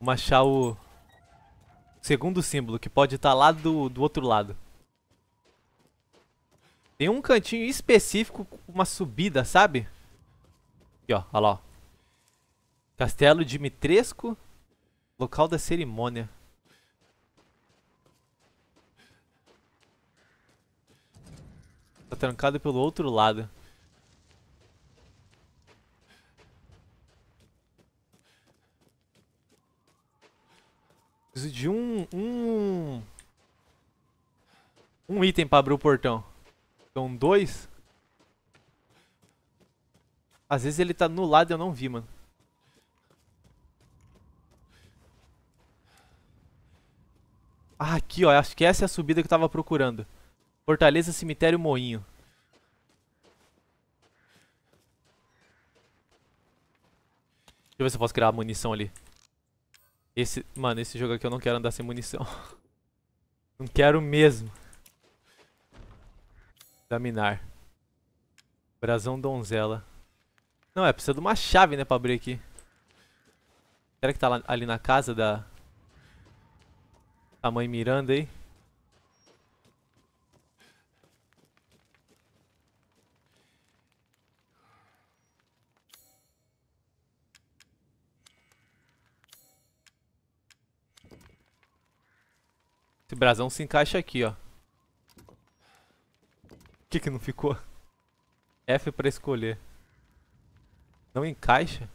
Speaker 1: Vamos achar o segundo símbolo, que pode estar tá lá do, do outro lado. Tem um cantinho específico com uma subida, sabe? Aqui, ó. Olha lá, ó. Castelo Dimitresco, local da cerimônia. Tá trancado pelo outro lado. Preciso de um... Um, um item pra abrir o portão. Então, dois... Às vezes ele tá no lado e eu não vi, mano. Ah, aqui, ó. Acho que essa é a subida que eu tava procurando. Fortaleza, cemitério, moinho. Deixa eu ver se eu posso criar a munição ali. Esse, mano, esse jogo aqui eu não quero andar sem munição. não quero mesmo. Examinar. Brasão donzela. Não, é, precisa de uma chave, né, pra abrir aqui. Será que tá lá, ali na casa da... A mãe Miranda aí? brasão se encaixa aqui, ó. O que que não ficou? F pra escolher. Não encaixa?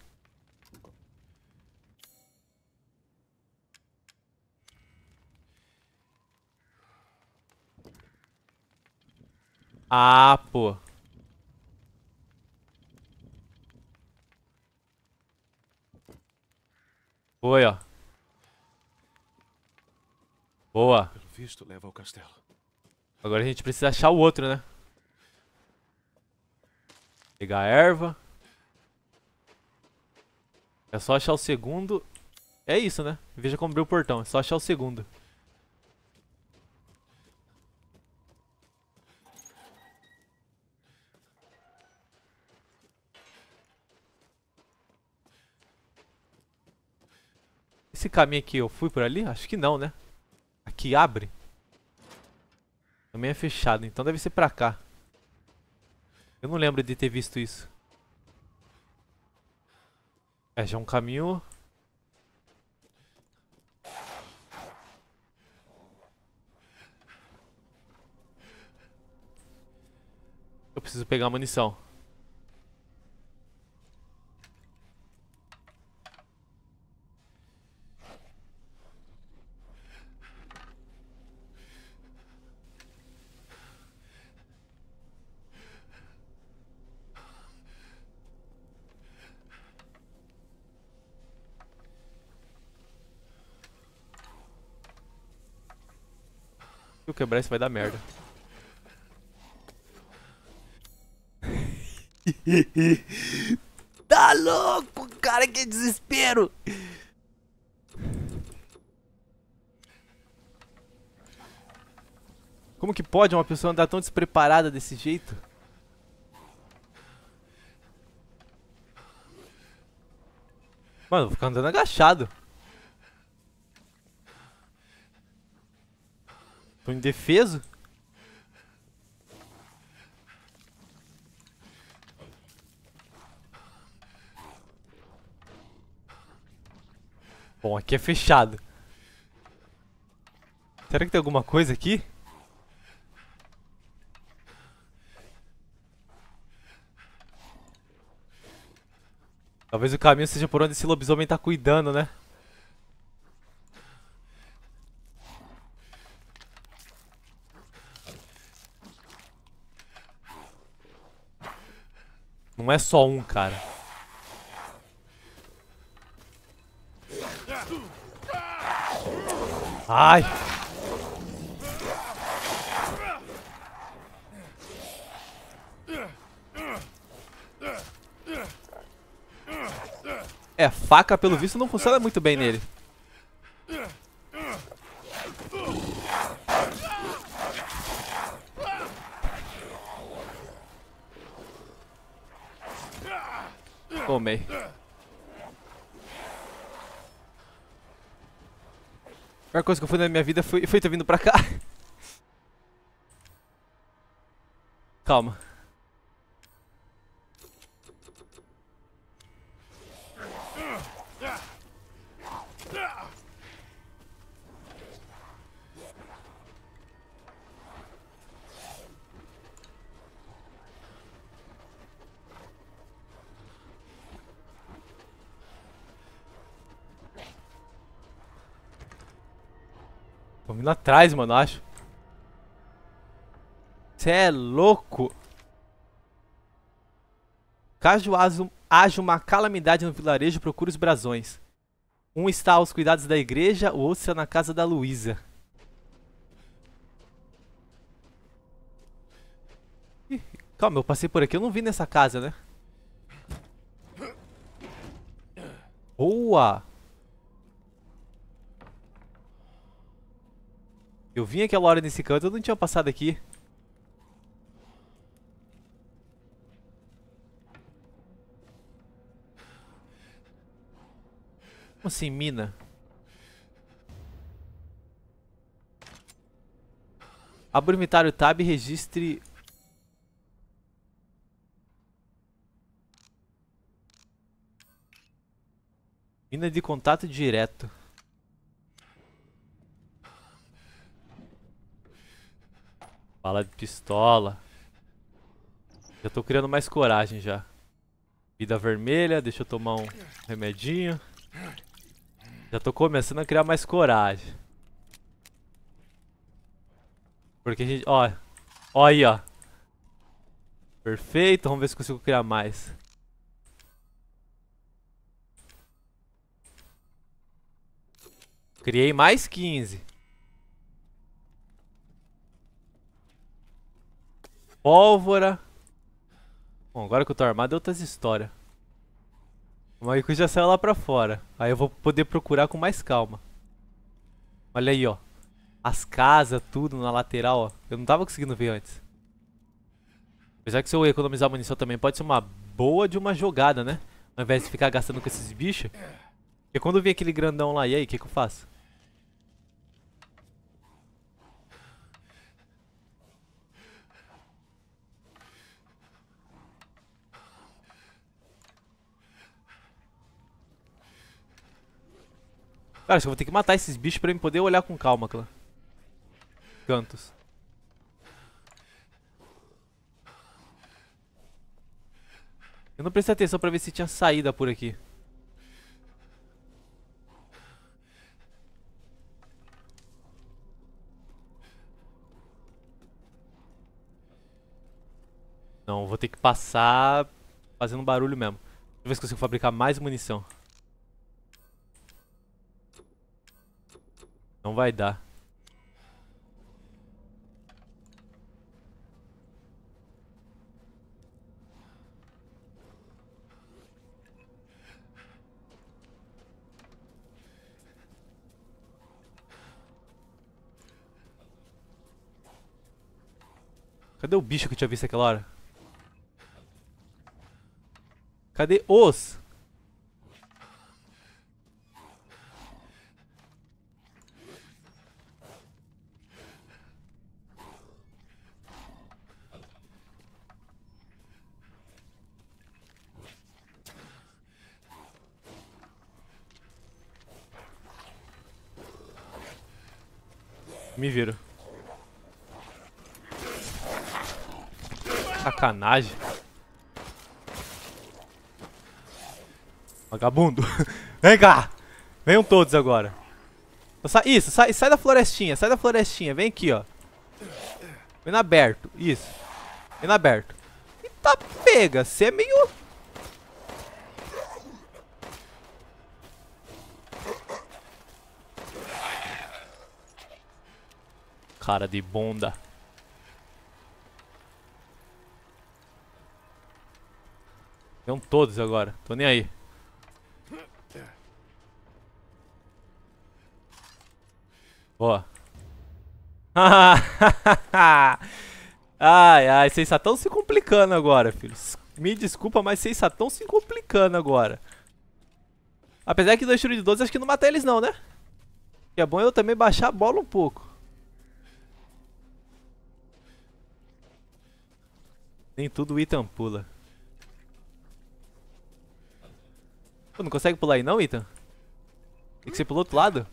Speaker 1: Ah, pô. Foi, ó. Boa. Pelo
Speaker 3: visto, leva ao castelo.
Speaker 1: Agora a gente precisa achar o outro, né? Pegar a erva. É só achar o segundo. É isso, né? Veja como abriu o portão. É só achar o segundo. Esse caminho aqui, eu fui por ali? Acho que não, né? abre? Também é fechado, então deve ser pra cá. Eu não lembro de ter visto isso. É, já é um caminho... Eu preciso pegar a munição. eu quebrar isso vai dar merda. tá louco, cara, que desespero! Como que pode uma pessoa andar tão despreparada desse jeito? Mano, vou ficar andando agachado. Tô indefeso? Bom, aqui é fechado. Será que tem alguma coisa aqui? Talvez o caminho seja por onde esse lobisomem tá cuidando, né? Não é só um, cara. Ai! É, faca, pelo visto, não funciona muito bem nele. Tomei. A pior coisa que eu fui na minha vida foi, foi ter vindo pra cá. Calma. Estão indo atrás, mano, acho. Cê é louco. Caso haja uma calamidade no vilarejo, procure os brasões. Um está aos cuidados da igreja, o outro está na casa da Luísa. Calma, eu passei por aqui, eu não vi nessa casa, né? Boa! Eu vim aquela hora nesse canto, eu não tinha passado aqui. Como assim, mina? Abra o tab e registre... Mina de contato direto. Bala de pistola. Já tô criando mais coragem já. Vida vermelha, deixa eu tomar um remedinho. Já tô começando a criar mais coragem. Porque a gente, ó. Ó aí, ó. Perfeito, vamos ver se consigo criar mais. Criei mais 15. pólvora. Bom, agora que eu tô armado é outras histórias. O Maiku já saiu lá pra fora. Aí eu vou poder procurar com mais calma. Olha aí, ó. As casas, tudo na lateral, ó. Eu não tava conseguindo ver antes. Apesar que se eu economizar munição também pode ser uma boa de uma jogada, né? Ao invés de ficar gastando com esses bichos. Porque quando eu vi aquele grandão lá, e aí, o que que eu faço? Cara, acho que eu vou ter que matar esses bichos pra eu poder olhar com calma, clã. Cantos. Eu não prestei atenção pra ver se tinha saída por aqui. Não, vou ter que passar fazendo barulho mesmo. Deixa eu ver se consigo fabricar mais munição. Não vai dar. Cadê o bicho que eu tinha visto aquela hora? Cadê os? sacanagem. Vagabundo. Vem cá. Venham todos agora. Isso, sai, sai da florestinha, sai da florestinha. Vem aqui, ó. Vem na aberto, isso. Vem na aberto. Eita, tá pega, você é meio... Cara de bunda. Deu todos agora. Tô nem aí. Ó. ai, ai, vocês só estão se complicando agora, filhos. Me desculpa, mas vocês só estão se complicando agora. Apesar que dois tiros de 12, acho que não mata eles não, né? é bom eu também baixar a bola um pouco. Nem tudo o item pula. Pô, não consegue pular aí não, Ethan? Tem é que ser pro outro lado?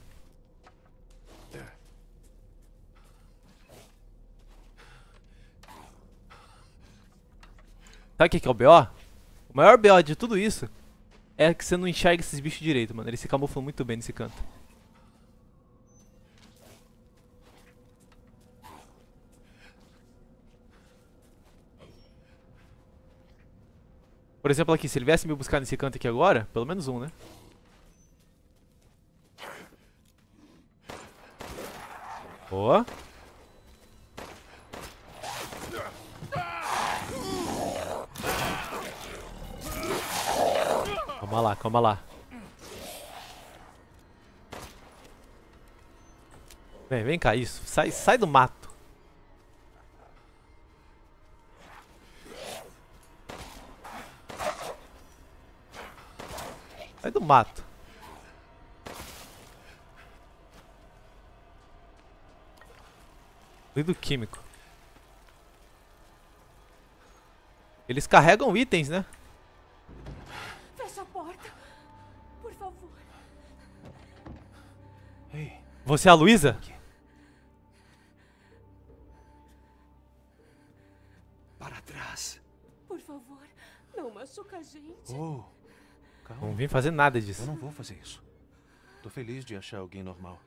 Speaker 1: Sabe o que é, é o BO? O maior BO de tudo isso é que você não enxerga esses bichos direito, mano. Eles se camuflam muito bem nesse canto. Por exemplo, aqui, se ele viesse me buscar nesse canto aqui agora, pelo menos um, né? Boa. Calma lá, calma lá. Vem, vem cá, isso. Sai, sai do mato. mato. Lido químico. Eles carregam itens, né? Fecha a porta.
Speaker 3: Por favor. Ei.
Speaker 1: Você é a Luísa?
Speaker 2: Para trás. Por favor, não machuca a gente.
Speaker 3: Oh. Calma. Não vim fazer nada disso. Eu não vou fazer isso. Tô feliz de achar alguém normal.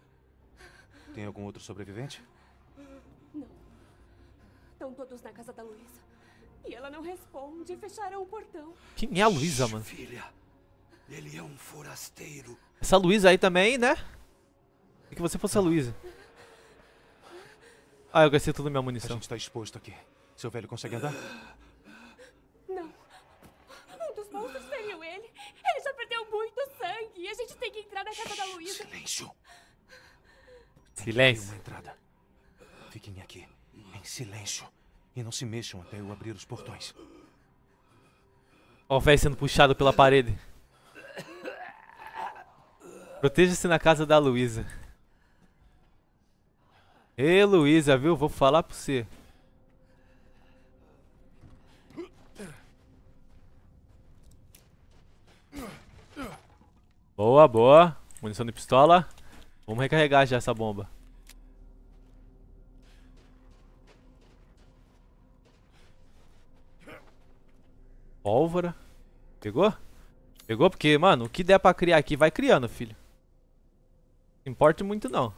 Speaker 3: Tem algum outro sobrevivente?
Speaker 2: Não. Estão todos na casa da Luísa. E ela não responde. Fecharam o portão.
Speaker 1: Quem é a Luísa, mano? Filha,
Speaker 3: ele é um forasteiro.
Speaker 1: Essa Luísa aí também, né? E é que você fosse a Luísa. Ah, eu gastei toda a minha munição. A gente tá exposto aqui. Seu
Speaker 2: velho consegue andar? a gente tem que entrar na casa da Luísa. Silêncio.
Speaker 3: silêncio. Uma entrada. Fiquem aqui, em silêncio. E não se
Speaker 1: mexam até eu abrir os portões. Ó, o velho sendo puxado pela parede. Proteja-se na casa da Luísa. Ei, Luísa, viu? Vou falar pra você. Boa, boa. Munição de pistola. Vamos recarregar já essa bomba. Pólvora. Pegou? Pegou? Porque, mano, o que der pra criar aqui, vai criando, filho. Não importa muito, não.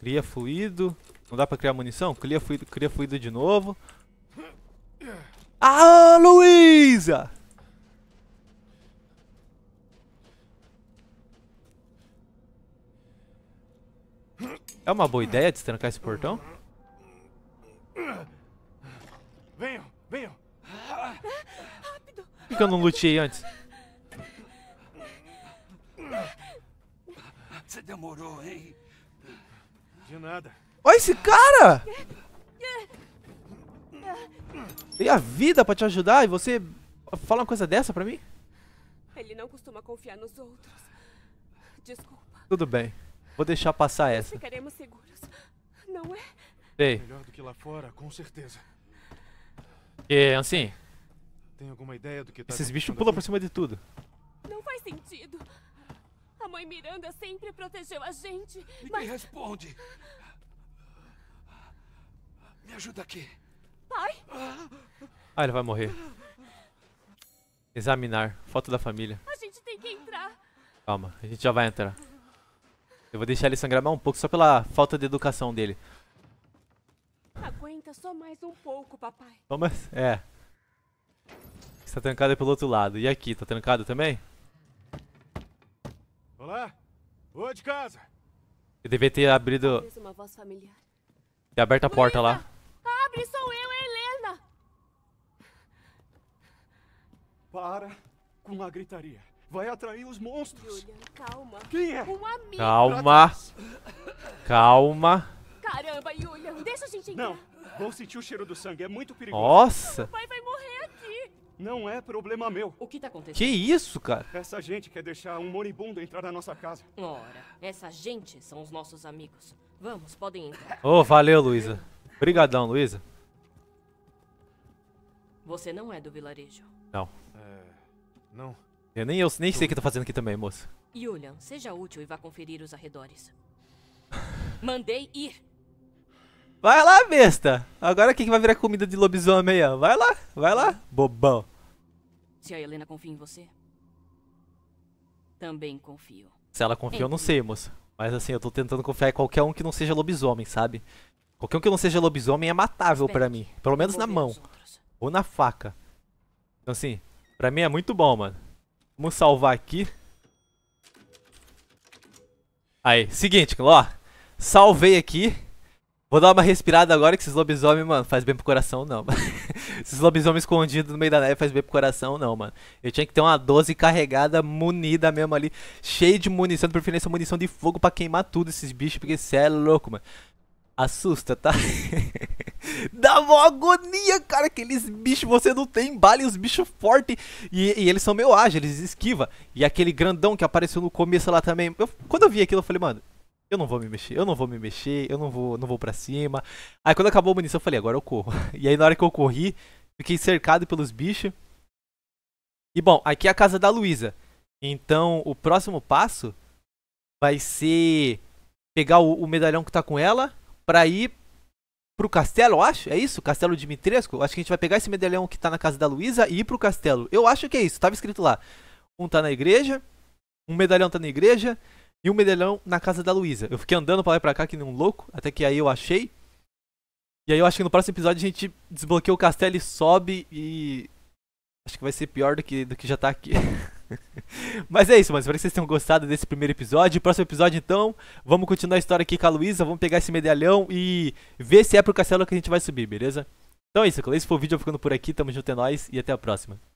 Speaker 1: Cria fluido. Não dá pra criar munição? Cria fluido, cria fluido de novo. Ah, Luísa! É uma boa ideia destrancar esse portão?
Speaker 3: Venham, venham. Rápido.
Speaker 1: Por que eu não lutei antes?
Speaker 3: Você demorou, hein? De nada.
Speaker 1: Olha esse cara! E a vida pra te ajudar e você fala uma coisa dessa pra mim?
Speaker 2: Ele não costuma confiar nos outros. Desculpa.
Speaker 1: Tudo bem. Vou deixar passar essa. Nós
Speaker 2: ficaremos seguros, não é?
Speaker 3: Ei. Melhor do que lá fora, com certeza.
Speaker 1: E assim.
Speaker 3: Tem alguma ideia do que tá Esses bichos pulam por cima de tudo. Não faz sentido. A mãe Miranda sempre protegeu a gente, Ninguém mas... responde. Me ajuda aqui. Pai?
Speaker 1: Ah, ele vai morrer. Examinar. Foto da família.
Speaker 2: A gente tem que entrar.
Speaker 1: Calma, a gente já vai entrar. Eu vou deixar ele sangrar mais um pouco só pela falta de educação dele.
Speaker 2: Aguenta só mais um
Speaker 3: pouco, papai.
Speaker 1: Vamos, é. Está trancado pelo outro lado. E aqui, tá trancado também?
Speaker 3: Olá. Vou de casa.
Speaker 1: Eu devia ter abrido...
Speaker 2: Uma voz familiar.
Speaker 1: aberto a porta lá. Abre, sou eu, Helena!
Speaker 3: Para com a gritaria vai atrair os monstros. Julian, calma. Quem é? Um amigo. Calma.
Speaker 1: Calma.
Speaker 3: Caramba, Julian, deixa a gente entrar. Não, vão sentir o cheiro do sangue, é muito perigoso. Nossa. Meu pai vai morrer aqui. Não é problema meu. O que tá acontecendo? Que isso, cara? Essa gente quer deixar um moribundo entrar na nossa casa. Ora, essa gente são
Speaker 2: os nossos amigos. Vamos, podem entrar.
Speaker 1: oh, valeu, Luísa. Obrigadão, Luísa.
Speaker 2: Você não é do vilarejo.
Speaker 1: Não.
Speaker 3: É, não.
Speaker 1: Eu nem, eu nem sei o que eu tô fazendo aqui também, moço.
Speaker 2: Julian, seja útil e vá conferir os arredores. Mandei ir.
Speaker 1: Vai lá, besta. Agora quem que vai virar comida de lobisomem aí? Vai lá, vai lá, bobão.
Speaker 2: Se a Helena confia em você, também confio. Se ela confia, eu não sei,
Speaker 1: moço. Mas assim, eu tô tentando confiar em qualquer um que não seja lobisomem, sabe? Qualquer um que não seja lobisomem é matável para mim. Pelo menos na mão. Ou na faca. Então assim, pra mim é muito bom, mano. Vamos salvar aqui. Aí, seguinte, ó. Salvei aqui. Vou dar uma respirada agora que esses lobisomens, mano, faz bem pro coração não, mano. esses lobisomens escondidos no meio da neve faz bem pro coração não, mano. Eu tinha que ter uma 12 carregada, munida mesmo ali, cheio de munição, de preferência munição de fogo pra queimar tudo esses bichos, porque cê é louco, mano assusta, tá? Dá uma agonia, cara, aqueles bichos, você não tem bala e os bichos fortes. E, e, eles são meio ágeis, eles esquiva. E aquele grandão que apareceu no começo lá também. Eu, quando eu vi aquilo, eu falei, mano, eu não vou me mexer, eu não vou me mexer, eu não vou, não vou pra cima. Aí quando acabou a munição, eu falei, agora eu corro. E aí na hora que eu corri, fiquei cercado pelos bichos. E bom, aqui é a casa da Luísa. Então o próximo passo vai ser pegar o, o medalhão que tá com ela para ir pro castelo, eu acho. É isso? Castelo Dimitrescu? Acho que a gente vai pegar esse medalhão que tá na casa da Luísa e ir pro castelo. Eu acho que é isso. Tava escrito lá. Um tá na igreja, um medalhão tá na igreja e um medalhão na casa da Luísa. Eu fiquei andando pra lá e pra cá que nem um louco, até que aí eu achei. E aí eu acho que no próximo episódio a gente desbloqueia o castelo e sobe e... Acho que vai ser pior do que, do que já tá aqui. Mas é isso, mano. Espero que vocês tenham gostado desse primeiro episódio. Próximo episódio, então, vamos continuar a história aqui com a Luísa. Vamos pegar esse medalhão e ver se é pro castelo que a gente vai subir, beleza? Então é isso, Esse foi o vídeo. Eu ficando por aqui. Tamo junto, é nóis. E até a próxima.